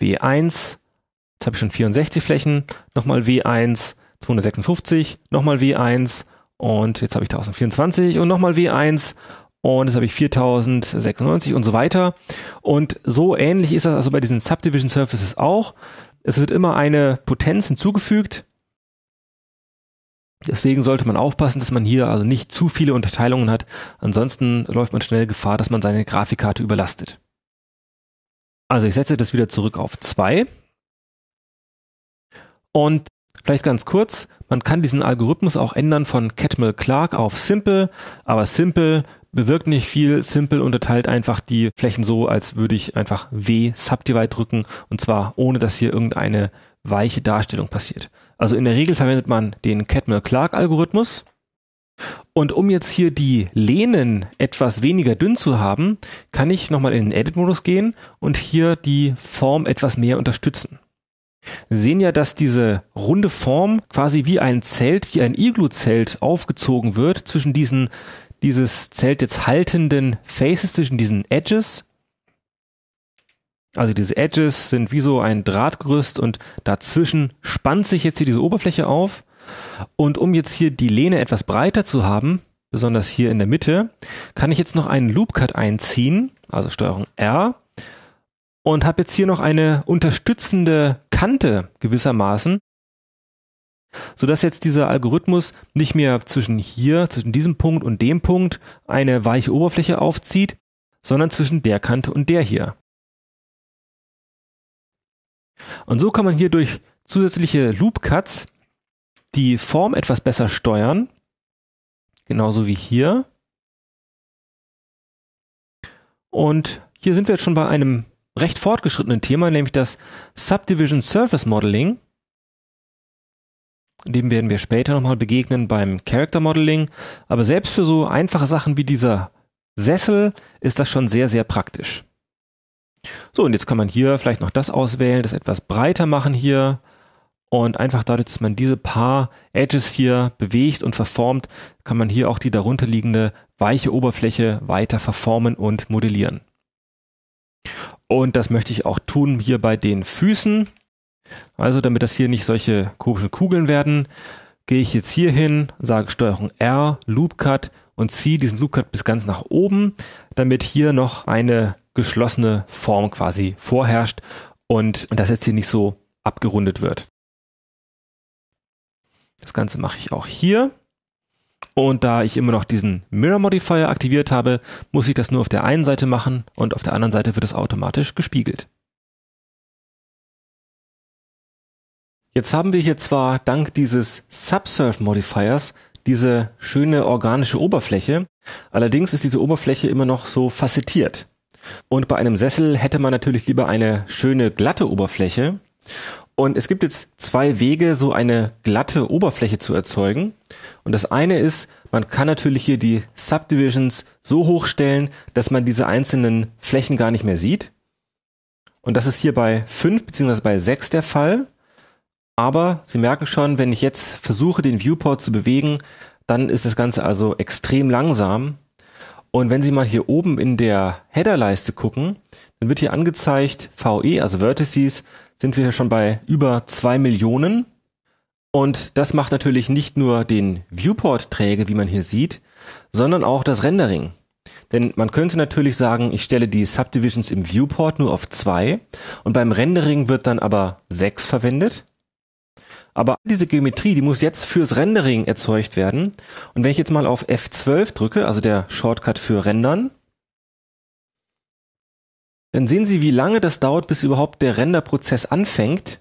W1, jetzt habe ich schon 64 Flächen, nochmal W1, 256, nochmal W1 und jetzt habe ich 1024 und nochmal W1 und jetzt habe ich 4096 und so weiter. Und so ähnlich ist das also bei diesen Subdivision Surfaces auch. Es wird immer eine Potenz hinzugefügt. Deswegen sollte man aufpassen, dass man hier also nicht zu viele Unterteilungen hat. Ansonsten läuft man schnell Gefahr, dass man seine Grafikkarte überlastet. Also ich setze das wieder zurück auf 2. Und vielleicht ganz kurz, man kann diesen Algorithmus auch ändern von Catmull-Clark auf Simple, aber Simple bewirkt nicht viel. Simple unterteilt einfach die Flächen so, als würde ich einfach W Subdivide drücken und zwar ohne, dass hier irgendeine weiche Darstellung passiert. Also in der Regel verwendet man den Catmull-Clark-Algorithmus. Und um jetzt hier die Lehnen etwas weniger dünn zu haben, kann ich nochmal in den Edit-Modus gehen und hier die Form etwas mehr unterstützen sehen ja, dass diese runde Form quasi wie ein Zelt, wie ein Iglu-Zelt aufgezogen wird zwischen diesen dieses Zelt jetzt haltenden Faces, zwischen diesen Edges. Also diese Edges sind wie so ein Drahtgerüst und dazwischen spannt sich jetzt hier diese Oberfläche auf. Und um jetzt hier die Lehne etwas breiter zu haben, besonders hier in der Mitte, kann ich jetzt noch einen Loopcut einziehen, also Steuerung R, und habe jetzt hier noch eine unterstützende Kante gewissermaßen, so dass jetzt dieser Algorithmus nicht mehr zwischen hier, zwischen diesem Punkt und dem Punkt eine weiche Oberfläche aufzieht, sondern zwischen der Kante und der hier. Und so kann man hier durch zusätzliche Loop Cuts die Form etwas besser steuern, genauso wie hier. Und hier sind wir jetzt schon bei einem recht fortgeschrittenen Thema, nämlich das Subdivision Surface Modeling. Dem werden wir später nochmal begegnen beim Character Modeling. Aber selbst für so einfache Sachen wie dieser Sessel ist das schon sehr, sehr praktisch. So, und jetzt kann man hier vielleicht noch das auswählen, das etwas breiter machen hier. Und einfach dadurch, dass man diese paar Edges hier bewegt und verformt, kann man hier auch die darunterliegende weiche Oberfläche weiter verformen und modellieren. Und das möchte ich auch tun hier bei den Füßen. Also damit das hier nicht solche komischen Kugeln werden, gehe ich jetzt hier hin, sage Steuerung R, Loop Cut und ziehe diesen Loop Cut bis ganz nach oben, damit hier noch eine geschlossene Form quasi vorherrscht und das jetzt hier nicht so abgerundet wird. Das Ganze mache ich auch hier. Und da ich immer noch diesen Mirror Modifier aktiviert habe, muss ich das nur auf der einen Seite machen und auf der anderen Seite wird es automatisch gespiegelt. Jetzt haben wir hier zwar dank dieses Subsurf Modifiers diese schöne organische Oberfläche, allerdings ist diese Oberfläche immer noch so facettiert. Und bei einem Sessel hätte man natürlich lieber eine schöne glatte Oberfläche. Und es gibt jetzt zwei Wege, so eine glatte Oberfläche zu erzeugen. Und das eine ist, man kann natürlich hier die Subdivisions so hochstellen, dass man diese einzelnen Flächen gar nicht mehr sieht. Und das ist hier bei 5 bzw. bei 6 der Fall. Aber Sie merken schon, wenn ich jetzt versuche, den Viewport zu bewegen, dann ist das Ganze also extrem langsam. Und wenn Sie mal hier oben in der Headerleiste gucken, dann wird hier angezeigt, VE, also Vertices, sind wir schon bei über zwei Millionen. Und das macht natürlich nicht nur den Viewport träge, wie man hier sieht, sondern auch das Rendering. Denn man könnte natürlich sagen, ich stelle die Subdivisions im Viewport nur auf zwei und beim Rendering wird dann aber sechs verwendet. Aber diese Geometrie, die muss jetzt fürs Rendering erzeugt werden. Und wenn ich jetzt mal auf F12 drücke, also der Shortcut für Rendern, dann sehen Sie, wie lange das dauert, bis überhaupt der Renderprozess anfängt.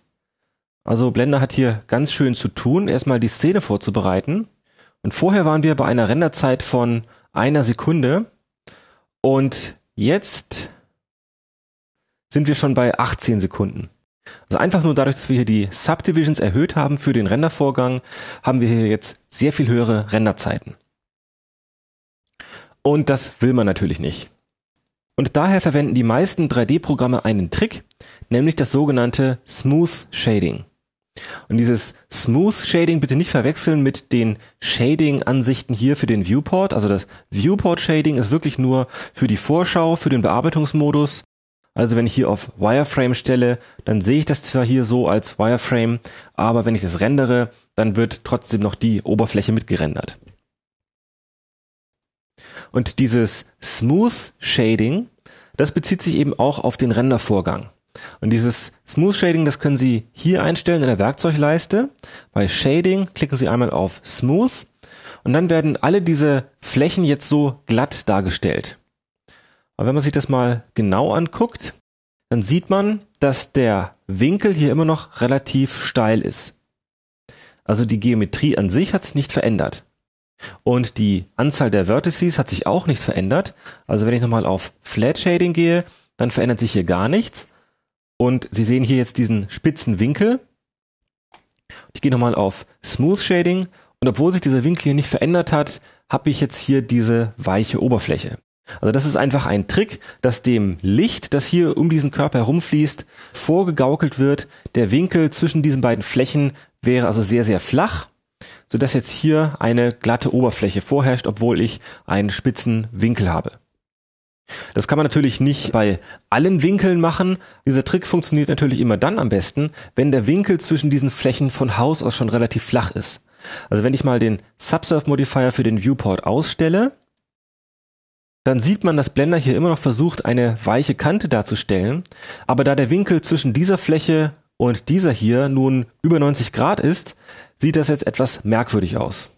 Also Blender hat hier ganz schön zu tun, erstmal die Szene vorzubereiten. Und vorher waren wir bei einer Renderzeit von einer Sekunde. Und jetzt sind wir schon bei 18 Sekunden. Also einfach nur dadurch, dass wir hier die Subdivisions erhöht haben für den Rendervorgang, haben wir hier jetzt sehr viel höhere Renderzeiten. Und das will man natürlich nicht. Und daher verwenden die meisten 3D-Programme einen Trick, nämlich das sogenannte Smooth Shading. Und dieses Smooth Shading bitte nicht verwechseln mit den Shading-Ansichten hier für den Viewport. Also das Viewport-Shading ist wirklich nur für die Vorschau, für den Bearbeitungsmodus. Also wenn ich hier auf Wireframe stelle, dann sehe ich das zwar hier so als Wireframe, aber wenn ich das rendere, dann wird trotzdem noch die Oberfläche mitgerendert. Und dieses Smooth Shading, das bezieht sich eben auch auf den Rendervorgang. Und dieses Smooth Shading, das können Sie hier einstellen in der Werkzeugleiste. Bei Shading klicken Sie einmal auf Smooth und dann werden alle diese Flächen jetzt so glatt dargestellt. Aber wenn man sich das mal genau anguckt, dann sieht man, dass der Winkel hier immer noch relativ steil ist. Also die Geometrie an sich hat sich nicht verändert. Und die Anzahl der Vertices hat sich auch nicht verändert. Also wenn ich nochmal auf Flat Shading gehe, dann verändert sich hier gar nichts. Und Sie sehen hier jetzt diesen spitzen Winkel. Ich gehe nochmal auf Smooth Shading und obwohl sich dieser Winkel hier nicht verändert hat, habe ich jetzt hier diese weiche Oberfläche. Also das ist einfach ein Trick, dass dem Licht, das hier um diesen Körper herumfließt, vorgegaukelt wird. Der Winkel zwischen diesen beiden Flächen wäre also sehr, sehr flach sodass jetzt hier eine glatte Oberfläche vorherrscht, obwohl ich einen spitzen Winkel habe. Das kann man natürlich nicht bei allen Winkeln machen. Dieser Trick funktioniert natürlich immer dann am besten, wenn der Winkel zwischen diesen Flächen von Haus aus schon relativ flach ist. Also wenn ich mal den Subsurf Modifier für den Viewport ausstelle, dann sieht man, dass Blender hier immer noch versucht, eine weiche Kante darzustellen. Aber da der Winkel zwischen dieser Fläche und dieser hier nun über 90 Grad ist, sieht das jetzt etwas merkwürdig aus.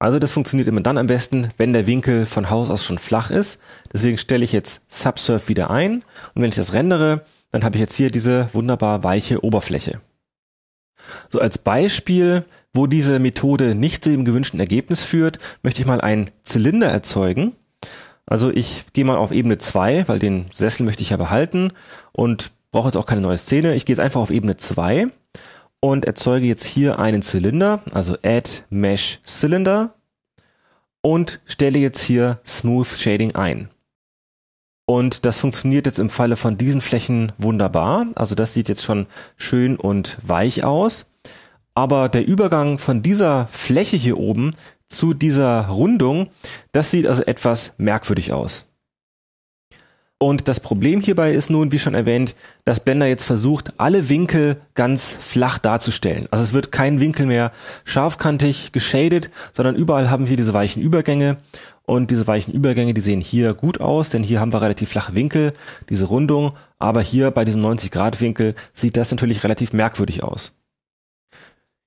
Also das funktioniert immer dann am besten, wenn der Winkel von Haus aus schon flach ist. Deswegen stelle ich jetzt Subsurf wieder ein und wenn ich das rendere, dann habe ich jetzt hier diese wunderbar weiche Oberfläche. So als Beispiel, wo diese Methode nicht zu dem gewünschten Ergebnis führt, möchte ich mal einen Zylinder erzeugen. Also ich gehe mal auf Ebene 2, weil den Sessel möchte ich ja behalten und brauche jetzt auch keine neue Szene. Ich gehe jetzt einfach auf Ebene 2 und erzeuge jetzt hier einen Zylinder, also Add Mesh Cylinder und stelle jetzt hier Smooth Shading ein. Und das funktioniert jetzt im Falle von diesen Flächen wunderbar. Also das sieht jetzt schon schön und weich aus. Aber der Übergang von dieser Fläche hier oben zu dieser Rundung, das sieht also etwas merkwürdig aus. Und das Problem hierbei ist nun, wie schon erwähnt, dass Blender jetzt versucht, alle Winkel ganz flach darzustellen. Also es wird kein Winkel mehr scharfkantig geschadet, sondern überall haben wir diese weichen Übergänge. Und diese weichen Übergänge, die sehen hier gut aus, denn hier haben wir relativ flache Winkel, diese Rundung. Aber hier bei diesem 90-Grad-Winkel sieht das natürlich relativ merkwürdig aus.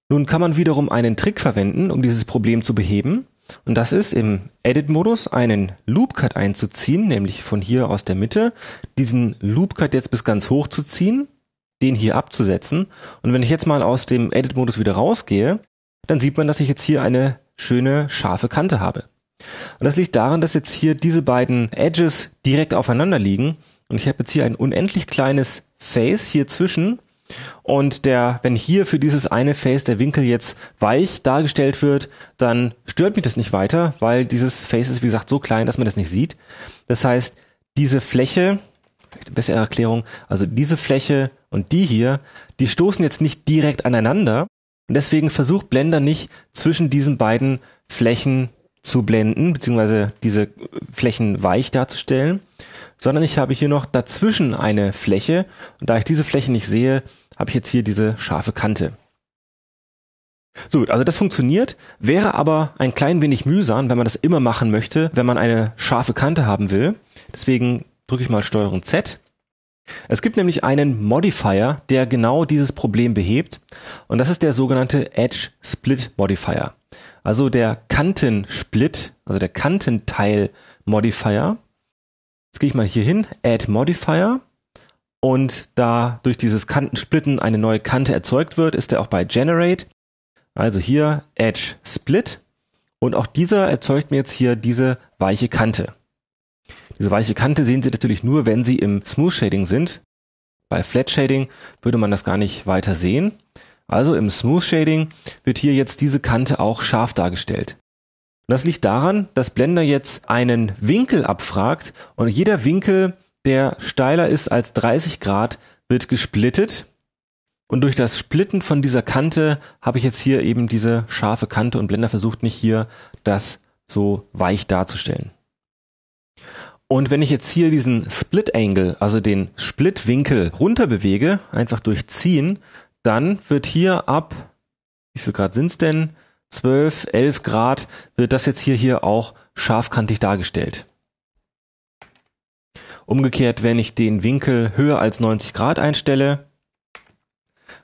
Nun kann man wiederum einen Trick verwenden, um dieses Problem zu beheben. Und das ist im Edit-Modus einen Loopcut einzuziehen, nämlich von hier aus der Mitte, diesen Loopcut jetzt bis ganz hoch zu ziehen, den hier abzusetzen. Und wenn ich jetzt mal aus dem Edit-Modus wieder rausgehe, dann sieht man, dass ich jetzt hier eine schöne scharfe Kante habe. Und das liegt daran, dass jetzt hier diese beiden Edges direkt aufeinander liegen. Und ich habe jetzt hier ein unendlich kleines Face hier zwischen und der, wenn hier für dieses eine Face der Winkel jetzt weich dargestellt wird, dann stört mich das nicht weiter, weil dieses Face ist, wie gesagt, so klein, dass man das nicht sieht. Das heißt, diese Fläche, bessere Erklärung, also diese Fläche und die hier, die stoßen jetzt nicht direkt aneinander. Und deswegen versucht Blender nicht zwischen diesen beiden Flächen zu blenden, beziehungsweise diese Flächen weich darzustellen, sondern ich habe hier noch dazwischen eine Fläche und da ich diese Fläche nicht sehe, habe ich jetzt hier diese scharfe Kante. So also das funktioniert, wäre aber ein klein wenig mühsam, wenn man das immer machen möchte, wenn man eine scharfe Kante haben will. Deswegen drücke ich mal Steuerung Z. Es gibt nämlich einen Modifier, der genau dieses Problem behebt und das ist der sogenannte Edge Split Modifier. Also der Kantensplit, also der Kantenteil Modifier. Jetzt gehe ich mal hier hin, Add Modifier und da durch dieses Kantensplitten eine neue Kante erzeugt wird, ist er auch bei Generate. Also hier Edge Split und auch dieser erzeugt mir jetzt hier diese weiche Kante. Diese weiche Kante sehen Sie natürlich nur, wenn Sie im Smooth Shading sind. Bei Flat Shading würde man das gar nicht weiter sehen. Also im Smooth Shading wird hier jetzt diese Kante auch scharf dargestellt. Und das liegt daran, dass Blender jetzt einen Winkel abfragt und jeder Winkel der steiler ist als 30 Grad, wird gesplittet. Und durch das Splitten von dieser Kante habe ich jetzt hier eben diese scharfe Kante und Blender versucht nicht hier das so weich darzustellen. Und wenn ich jetzt hier diesen Split Angle, also den Splitwinkel runter bewege, einfach durchziehen, dann wird hier ab, wie viel Grad sind's denn? 12, 11 Grad, wird das jetzt hier, hier auch scharfkantig dargestellt. Umgekehrt, wenn ich den Winkel höher als 90 Grad einstelle,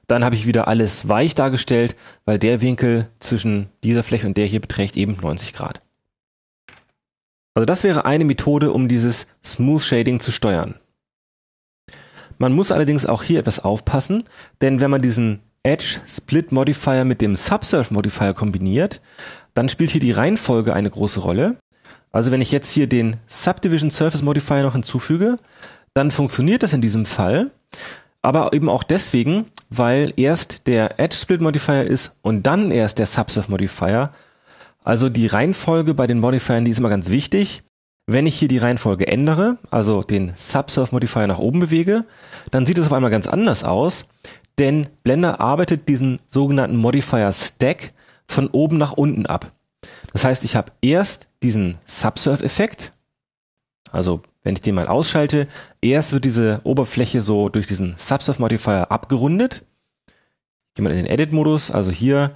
dann habe ich wieder alles weich dargestellt, weil der Winkel zwischen dieser Fläche und der hier beträgt eben 90 Grad. Also das wäre eine Methode, um dieses Smooth Shading zu steuern. Man muss allerdings auch hier etwas aufpassen, denn wenn man diesen Edge Split Modifier mit dem Subsurf Modifier kombiniert, dann spielt hier die Reihenfolge eine große Rolle. Also wenn ich jetzt hier den Subdivision Surface Modifier noch hinzufüge, dann funktioniert das in diesem Fall. Aber eben auch deswegen, weil erst der Edge Split Modifier ist und dann erst der Subsurf Modifier. Also die Reihenfolge bei den Modifiern, die ist immer ganz wichtig. Wenn ich hier die Reihenfolge ändere, also den Subsurf Modifier nach oben bewege, dann sieht es auf einmal ganz anders aus, denn Blender arbeitet diesen sogenannten Modifier Stack von oben nach unten ab. Das heißt, ich habe erst diesen Subsurf-Effekt, also wenn ich den mal ausschalte, erst wird diese Oberfläche so durch diesen Subsurf-Modifier abgerundet. Gehen wir in den Edit-Modus, also hier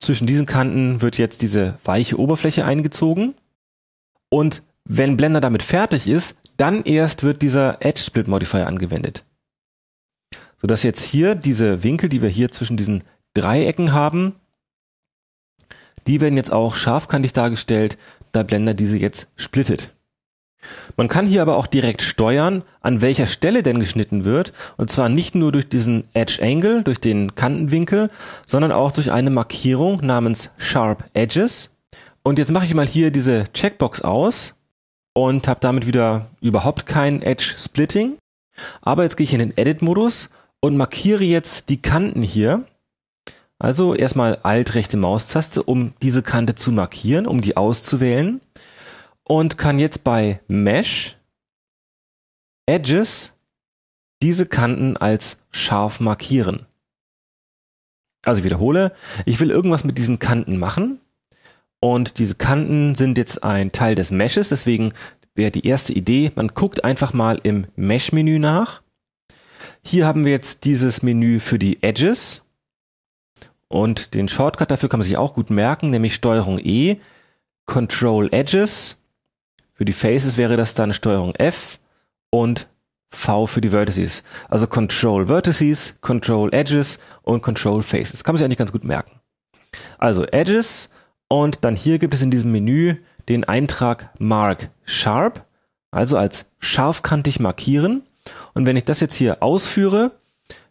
zwischen diesen Kanten wird jetzt diese weiche Oberfläche eingezogen. Und wenn Blender damit fertig ist, dann erst wird dieser Edge Split Modifier angewendet. Sodass jetzt hier diese Winkel, die wir hier zwischen diesen Dreiecken haben, die werden jetzt auch scharfkantig dargestellt, da Blender diese jetzt splittet. Man kann hier aber auch direkt steuern, an welcher Stelle denn geschnitten wird, und zwar nicht nur durch diesen Edge Angle, durch den Kantenwinkel, sondern auch durch eine Markierung namens Sharp Edges. Und jetzt mache ich mal hier diese Checkbox aus und habe damit wieder überhaupt kein Edge Splitting. Aber jetzt gehe ich in den Edit-Modus und markiere jetzt die Kanten hier also erstmal Alt rechte Maustaste, um diese Kante zu markieren, um die auszuwählen. Und kann jetzt bei Mesh Edges diese Kanten als scharf markieren. Also ich wiederhole, ich will irgendwas mit diesen Kanten machen. Und diese Kanten sind jetzt ein Teil des Meshes, deswegen wäre die erste Idee, man guckt einfach mal im Mesh-Menü nach. Hier haben wir jetzt dieses Menü für die Edges und den Shortcut dafür kann man sich auch gut merken, nämlich Steuerung E, Control Edges. Für die Faces wäre das dann Steuerung F und V für die Vertices. Also Control Vertices, Control Edges und Control Faces. Kann man sich eigentlich ganz gut merken. Also Edges und dann hier gibt es in diesem Menü den Eintrag Mark Sharp, also als scharfkantig markieren. Und wenn ich das jetzt hier ausführe,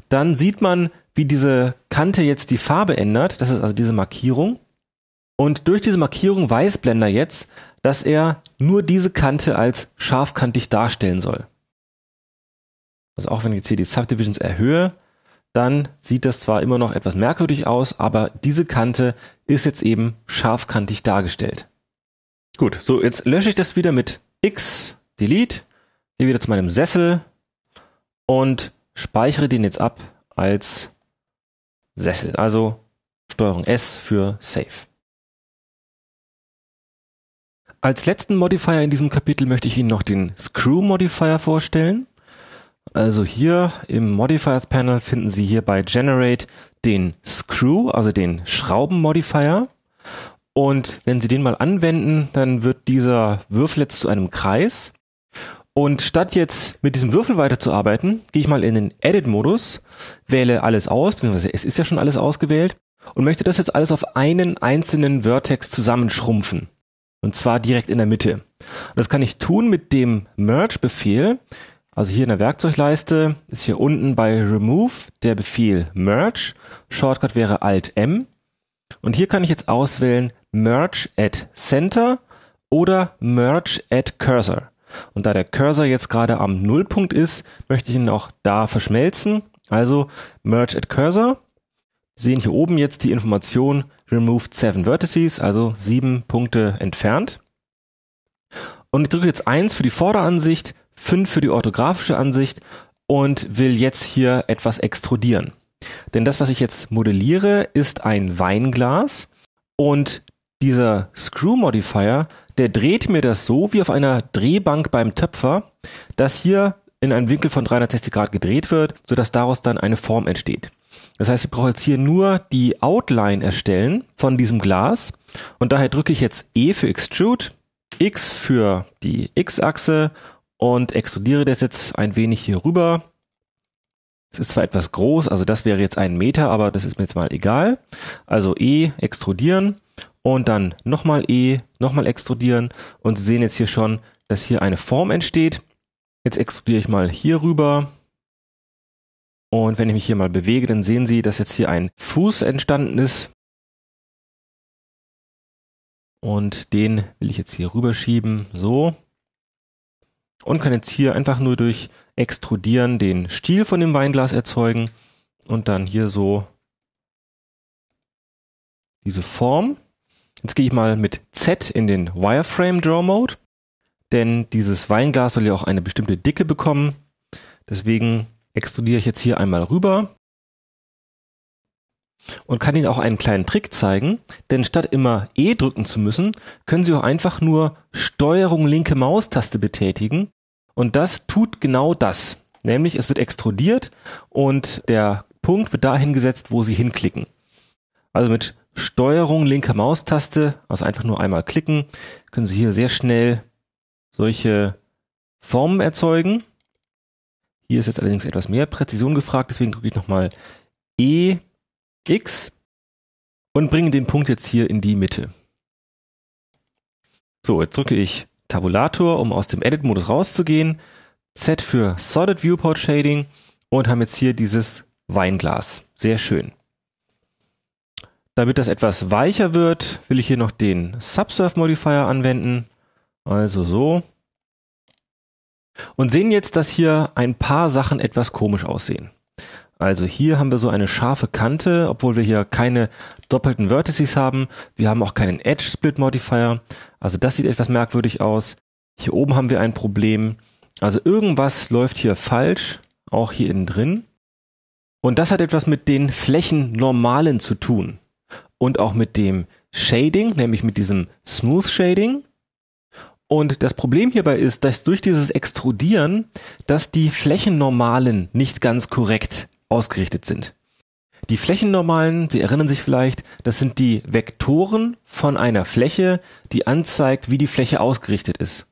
dann sieht man, wie diese Kante jetzt die Farbe ändert. Das ist also diese Markierung. Und durch diese Markierung weiß Blender jetzt, dass er nur diese Kante als scharfkantig darstellen soll. Also auch wenn ich jetzt hier die Subdivisions erhöhe, dann sieht das zwar immer noch etwas merkwürdig aus, aber diese Kante ist jetzt eben scharfkantig dargestellt. Gut, so jetzt lösche ich das wieder mit X, Delete, gehe wieder zu meinem Sessel und speichere den jetzt ab als Sessel. Also Steuerung S für Save. Als letzten Modifier in diesem Kapitel möchte ich Ihnen noch den Screw Modifier vorstellen. Also hier im Modifiers Panel finden Sie hier bei Generate den Screw, also den Schraubenmodifier. Und wenn Sie den mal anwenden, dann wird dieser Würfel jetzt zu einem Kreis. Und statt jetzt mit diesem Würfel weiterzuarbeiten, gehe ich mal in den Edit-Modus, wähle alles aus, beziehungsweise es ist ja schon alles ausgewählt, und möchte das jetzt alles auf einen einzelnen Vertex zusammenschrumpfen. Und zwar direkt in der Mitte. Und das kann ich tun mit dem Merge-Befehl. Also hier in der Werkzeugleiste ist hier unten bei Remove der Befehl Merge. Shortcut wäre Alt-M. Und hier kann ich jetzt auswählen Merge at Center oder Merge at Cursor. Und da der Cursor jetzt gerade am Nullpunkt ist, möchte ich ihn auch da verschmelzen. Also Merge at Cursor. Sehen hier oben jetzt die Information Removed 7 Vertices, also sieben Punkte entfernt. Und ich drücke jetzt eins für die Vorderansicht, fünf für die orthografische Ansicht und will jetzt hier etwas extrudieren. Denn das, was ich jetzt modelliere, ist ein Weinglas und dieser Screw Modifier, der dreht mir das so wie auf einer Drehbank beim Töpfer, dass hier in einem Winkel von 360 Grad gedreht wird, sodass daraus dann eine Form entsteht. Das heißt, ich brauche jetzt hier nur die Outline erstellen von diesem Glas und daher drücke ich jetzt E für Extrude, X für die X-Achse und extrudiere das jetzt ein wenig hier rüber. Es ist zwar etwas groß, also das wäre jetzt ein Meter, aber das ist mir jetzt mal egal. Also E extrudieren und dann nochmal E, nochmal extrudieren und Sie sehen jetzt hier schon, dass hier eine Form entsteht. Jetzt extrudiere ich mal hier rüber und wenn ich mich hier mal bewege, dann sehen Sie, dass jetzt hier ein Fuß entstanden ist und den will ich jetzt hier rüberschieben, so. Und kann jetzt hier einfach nur durch Extrudieren den Stiel von dem Weinglas erzeugen und dann hier so diese Form. Jetzt gehe ich mal mit Z in den Wireframe Draw Mode, denn dieses Weinglas soll ja auch eine bestimmte Dicke bekommen. Deswegen extrudiere ich jetzt hier einmal rüber und kann Ihnen auch einen kleinen Trick zeigen, denn statt immer E drücken zu müssen, können Sie auch einfach nur Steuerung linke Maustaste betätigen und das tut genau das. Nämlich es wird extrudiert und der Punkt wird dahin gesetzt, wo Sie hinklicken. Also mit Steuerung linke Maustaste, also einfach nur einmal klicken, können Sie hier sehr schnell solche Formen erzeugen. Hier ist jetzt allerdings etwas mehr Präzision gefragt, deswegen drücke ich nochmal E, X und bringe den Punkt jetzt hier in die Mitte. So, jetzt drücke ich Tabulator, um aus dem Edit-Modus rauszugehen, Z für Solid Viewport Shading und haben jetzt hier dieses Weinglas. Sehr schön. Damit das etwas weicher wird, will ich hier noch den Subsurf Modifier anwenden. Also so. Und sehen jetzt, dass hier ein paar Sachen etwas komisch aussehen. Also hier haben wir so eine scharfe Kante, obwohl wir hier keine doppelten Vertices haben. Wir haben auch keinen Edge Split Modifier. Also das sieht etwas merkwürdig aus. Hier oben haben wir ein Problem. Also irgendwas läuft hier falsch, auch hier innen drin. Und das hat etwas mit den Flächennormalen zu tun und auch mit dem Shading, nämlich mit diesem Smooth Shading. Und das Problem hierbei ist, dass durch dieses Extrudieren, dass die Flächennormalen nicht ganz korrekt ausgerichtet sind. Die Flächennormalen, Sie erinnern sich vielleicht, das sind die Vektoren von einer Fläche, die anzeigt, wie die Fläche ausgerichtet ist.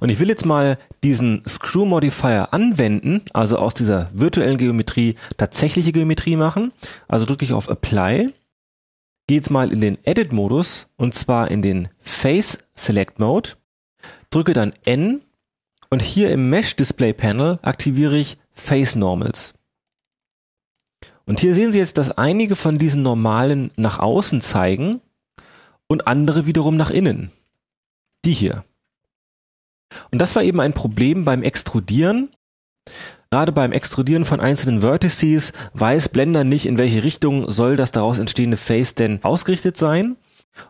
Und ich will jetzt mal diesen Screw Modifier anwenden, also aus dieser virtuellen Geometrie tatsächliche Geometrie machen. Also drücke ich auf Apply geht's mal in den Edit-Modus und zwar in den Face Select Mode, drücke dann N und hier im Mesh Display Panel aktiviere ich Face Normals. Und hier sehen Sie jetzt, dass einige von diesen normalen nach außen zeigen und andere wiederum nach innen. Die hier. Und das war eben ein Problem beim Extrudieren, Gerade beim Extrudieren von einzelnen Vertices weiß Blender nicht, in welche Richtung soll das daraus entstehende Face denn ausgerichtet sein.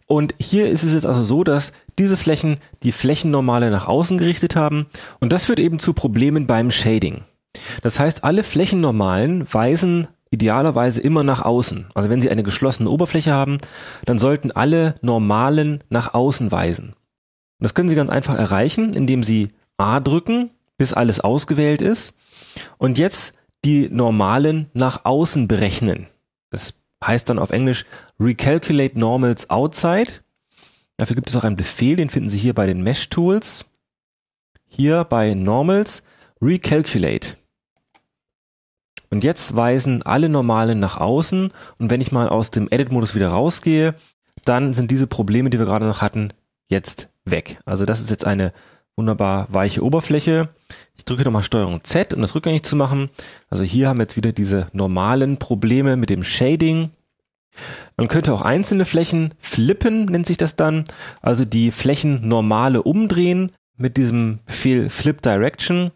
Und hier ist es jetzt also so, dass diese Flächen die Flächennormale nach außen gerichtet haben und das führt eben zu Problemen beim Shading. Das heißt, alle Flächennormalen weisen idealerweise immer nach außen. Also wenn Sie eine geschlossene Oberfläche haben, dann sollten alle Normalen nach außen weisen. Und das können Sie ganz einfach erreichen, indem Sie A drücken, bis alles ausgewählt ist und jetzt die Normalen nach außen berechnen. Das heißt dann auf Englisch Recalculate Normals Outside. Dafür gibt es auch einen Befehl, den finden Sie hier bei den Mesh Tools. Hier bei Normals Recalculate. Und jetzt weisen alle Normalen nach außen. Und wenn ich mal aus dem Edit-Modus wieder rausgehe, dann sind diese Probleme, die wir gerade noch hatten, jetzt weg. Also das ist jetzt eine wunderbar weiche Oberfläche. Ich drücke nochmal Steuerung Z, um das rückgängig zu machen. Also hier haben wir jetzt wieder diese normalen Probleme mit dem Shading. Man könnte auch einzelne Flächen flippen, nennt sich das dann. Also die Flächen normale umdrehen mit diesem Befehl Flip Direction.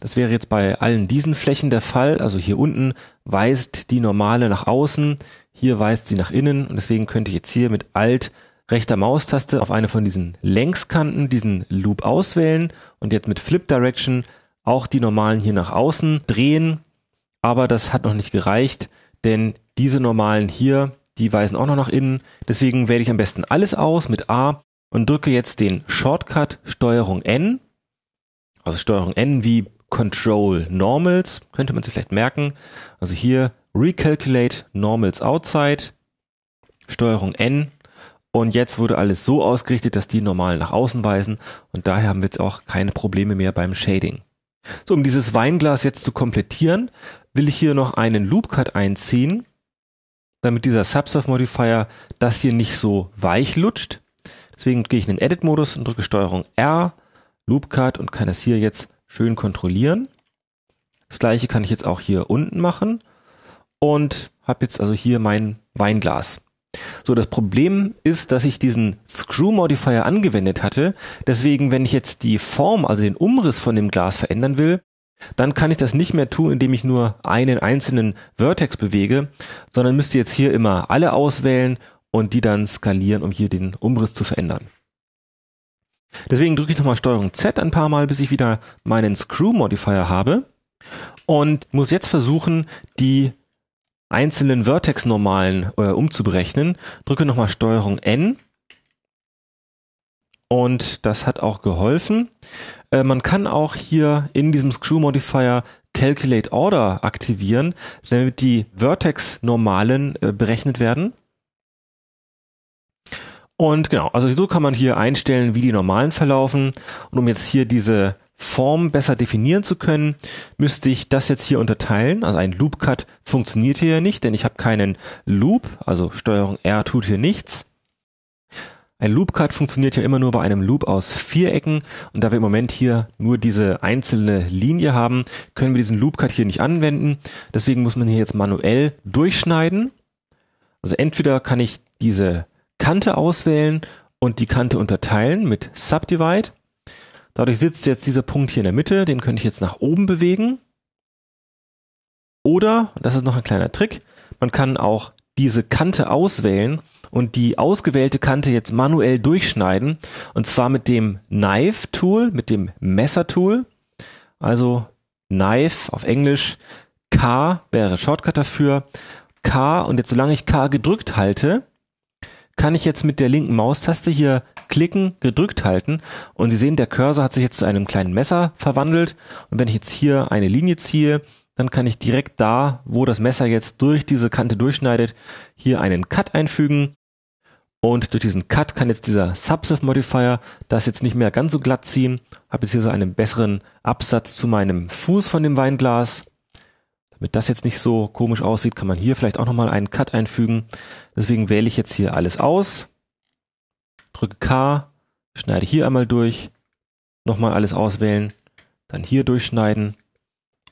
Das wäre jetzt bei allen diesen Flächen der Fall. Also hier unten weist die normale nach außen, hier weist sie nach innen und deswegen könnte ich jetzt hier mit Alt rechter Maustaste auf eine von diesen Längskanten diesen Loop auswählen und jetzt mit Flip Direction auch die normalen hier nach außen drehen. Aber das hat noch nicht gereicht, denn diese normalen hier, die weisen auch noch nach innen. Deswegen wähle ich am besten alles aus mit A und drücke jetzt den Shortcut Steuerung N. Also Steuerung N wie Control Normals, könnte man sich vielleicht merken. Also hier Recalculate Normals Outside, Steuerung N und jetzt wurde alles so ausgerichtet, dass die normal nach außen weisen und daher haben wir jetzt auch keine Probleme mehr beim Shading. So, um dieses Weinglas jetzt zu komplettieren, will ich hier noch einen Loopcut einziehen, damit dieser Subsurf Modifier das hier nicht so weich lutscht. Deswegen gehe ich in den Edit-Modus und drücke Steuerung R, Loopcut und kann das hier jetzt schön kontrollieren. Das gleiche kann ich jetzt auch hier unten machen und habe jetzt also hier mein Weinglas. So, das Problem ist, dass ich diesen Screw Modifier angewendet hatte. Deswegen, wenn ich jetzt die Form, also den Umriss von dem Glas verändern will, dann kann ich das nicht mehr tun, indem ich nur einen einzelnen Vertex bewege, sondern müsste jetzt hier immer alle auswählen und die dann skalieren, um hier den Umriss zu verändern. Deswegen drücke ich nochmal Steuerung Z ein paar Mal, bis ich wieder meinen Screw Modifier habe und muss jetzt versuchen, die einzelnen Vertex-Normalen äh, umzuberechnen. Drücke nochmal Steuerung N. Und das hat auch geholfen. Äh, man kann auch hier in diesem Screw Modifier Calculate Order aktivieren, damit die Vertex-Normalen äh, berechnet werden. Und genau, also so kann man hier einstellen, wie die normalen verlaufen. Und um jetzt hier diese Form besser definieren zu können, müsste ich das jetzt hier unterteilen. Also ein Loop Cut funktioniert hier ja nicht, denn ich habe keinen Loop, also Steuerung R tut hier nichts. Ein Loop Cut funktioniert ja immer nur bei einem Loop aus Vierecken und da wir im Moment hier nur diese einzelne Linie haben, können wir diesen Loop Cut hier nicht anwenden. Deswegen muss man hier jetzt manuell durchschneiden. Also entweder kann ich diese Kante auswählen und die Kante unterteilen mit Subdivide Dadurch sitzt jetzt dieser Punkt hier in der Mitte, den könnte ich jetzt nach oben bewegen. Oder, das ist noch ein kleiner Trick, man kann auch diese Kante auswählen und die ausgewählte Kante jetzt manuell durchschneiden. Und zwar mit dem Knife-Tool, mit dem Messer-Tool. Also Knife auf Englisch. K wäre Shortcut dafür. K und jetzt solange ich K gedrückt halte, kann ich jetzt mit der linken Maustaste hier klicken, gedrückt halten und Sie sehen, der Cursor hat sich jetzt zu einem kleinen Messer verwandelt und wenn ich jetzt hier eine Linie ziehe, dann kann ich direkt da, wo das Messer jetzt durch diese Kante durchschneidet, hier einen Cut einfügen und durch diesen Cut kann jetzt dieser Subsurf Modifier das jetzt nicht mehr ganz so glatt ziehen, habe jetzt hier so einen besseren Absatz zu meinem Fuß von dem Weinglas damit das jetzt nicht so komisch aussieht, kann man hier vielleicht auch nochmal einen Cut einfügen. Deswegen wähle ich jetzt hier alles aus, drücke K, schneide hier einmal durch, nochmal alles auswählen, dann hier durchschneiden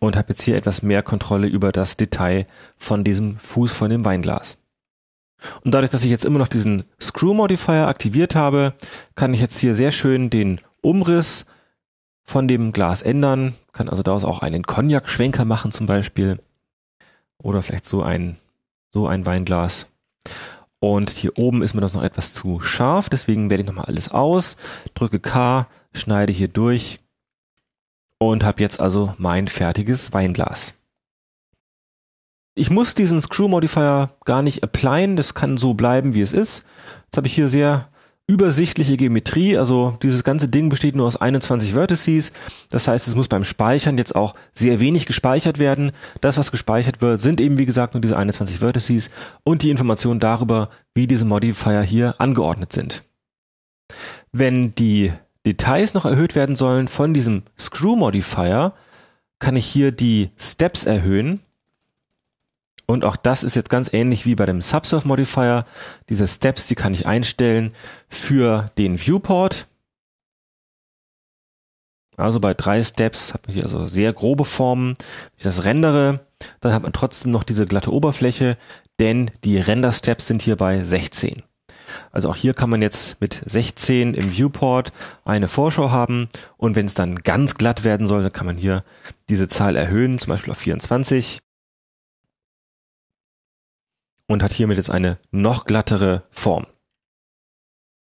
und habe jetzt hier etwas mehr Kontrolle über das Detail von diesem Fuß von dem Weinglas. Und dadurch, dass ich jetzt immer noch diesen Screw Modifier aktiviert habe, kann ich jetzt hier sehr schön den Umriss von dem Glas ändern. Kann also daraus auch einen Cognac-Schwenker machen zum Beispiel. Oder vielleicht so ein, so ein Weinglas. Und hier oben ist mir das noch etwas zu scharf, deswegen werde ich nochmal alles aus, drücke K, schneide hier durch und habe jetzt also mein fertiges Weinglas. Ich muss diesen Screw Modifier gar nicht applyen, das kann so bleiben, wie es ist. Jetzt habe ich hier sehr übersichtliche Geometrie. Also dieses ganze Ding besteht nur aus 21 Vertices. Das heißt, es muss beim Speichern jetzt auch sehr wenig gespeichert werden. Das, was gespeichert wird, sind eben wie gesagt nur diese 21 Vertices und die Informationen darüber, wie diese Modifier hier angeordnet sind. Wenn die Details noch erhöht werden sollen von diesem Screw Modifier, kann ich hier die Steps erhöhen. Und auch das ist jetzt ganz ähnlich wie bei dem Subsurf Modifier. Diese Steps, die kann ich einstellen für den Viewport. Also bei drei Steps hat man hier also sehr grobe Formen. Wenn ich das rendere, dann hat man trotzdem noch diese glatte Oberfläche, denn die Render Steps sind hier bei 16. Also auch hier kann man jetzt mit 16 im Viewport eine Vorschau haben und wenn es dann ganz glatt werden soll, dann kann man hier diese Zahl erhöhen, zum Beispiel auf 24 und hat hiermit jetzt eine noch glattere Form.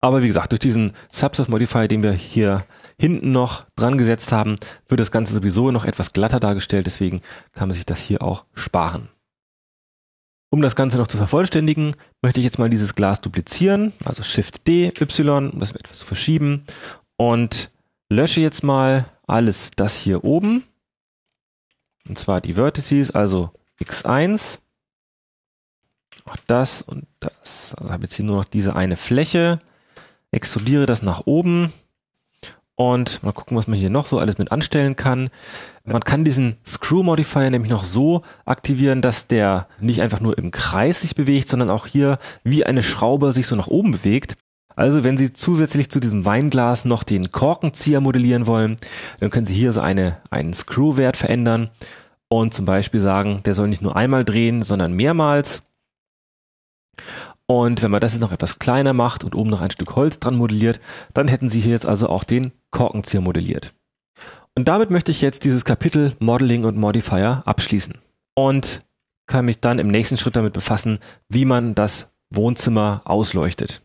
Aber wie gesagt, durch diesen Subsurf Modifier, den wir hier hinten noch dran gesetzt haben, wird das Ganze sowieso noch etwas glatter dargestellt, deswegen kann man sich das hier auch sparen. Um das Ganze noch zu vervollständigen, möchte ich jetzt mal dieses Glas duplizieren, also Shift D, Y, um das etwas zu verschieben und lösche jetzt mal alles das hier oben, und zwar die Vertices, also X1 mache das und das. Also habe jetzt hier nur noch diese eine Fläche, extrudiere das nach oben und mal gucken, was man hier noch so alles mit anstellen kann. Man kann diesen Screw Modifier nämlich noch so aktivieren, dass der nicht einfach nur im Kreis sich bewegt, sondern auch hier wie eine Schraube sich so nach oben bewegt. Also wenn Sie zusätzlich zu diesem Weinglas noch den Korkenzieher modellieren wollen, dann können Sie hier so eine, einen Screw-Wert verändern und zum Beispiel sagen, der soll nicht nur einmal drehen, sondern mehrmals. Und wenn man das jetzt noch etwas kleiner macht und oben noch ein Stück Holz dran modelliert, dann hätten Sie hier jetzt also auch den Korkenzieher modelliert. Und damit möchte ich jetzt dieses Kapitel Modeling und Modifier abschließen und kann mich dann im nächsten Schritt damit befassen, wie man das Wohnzimmer ausleuchtet.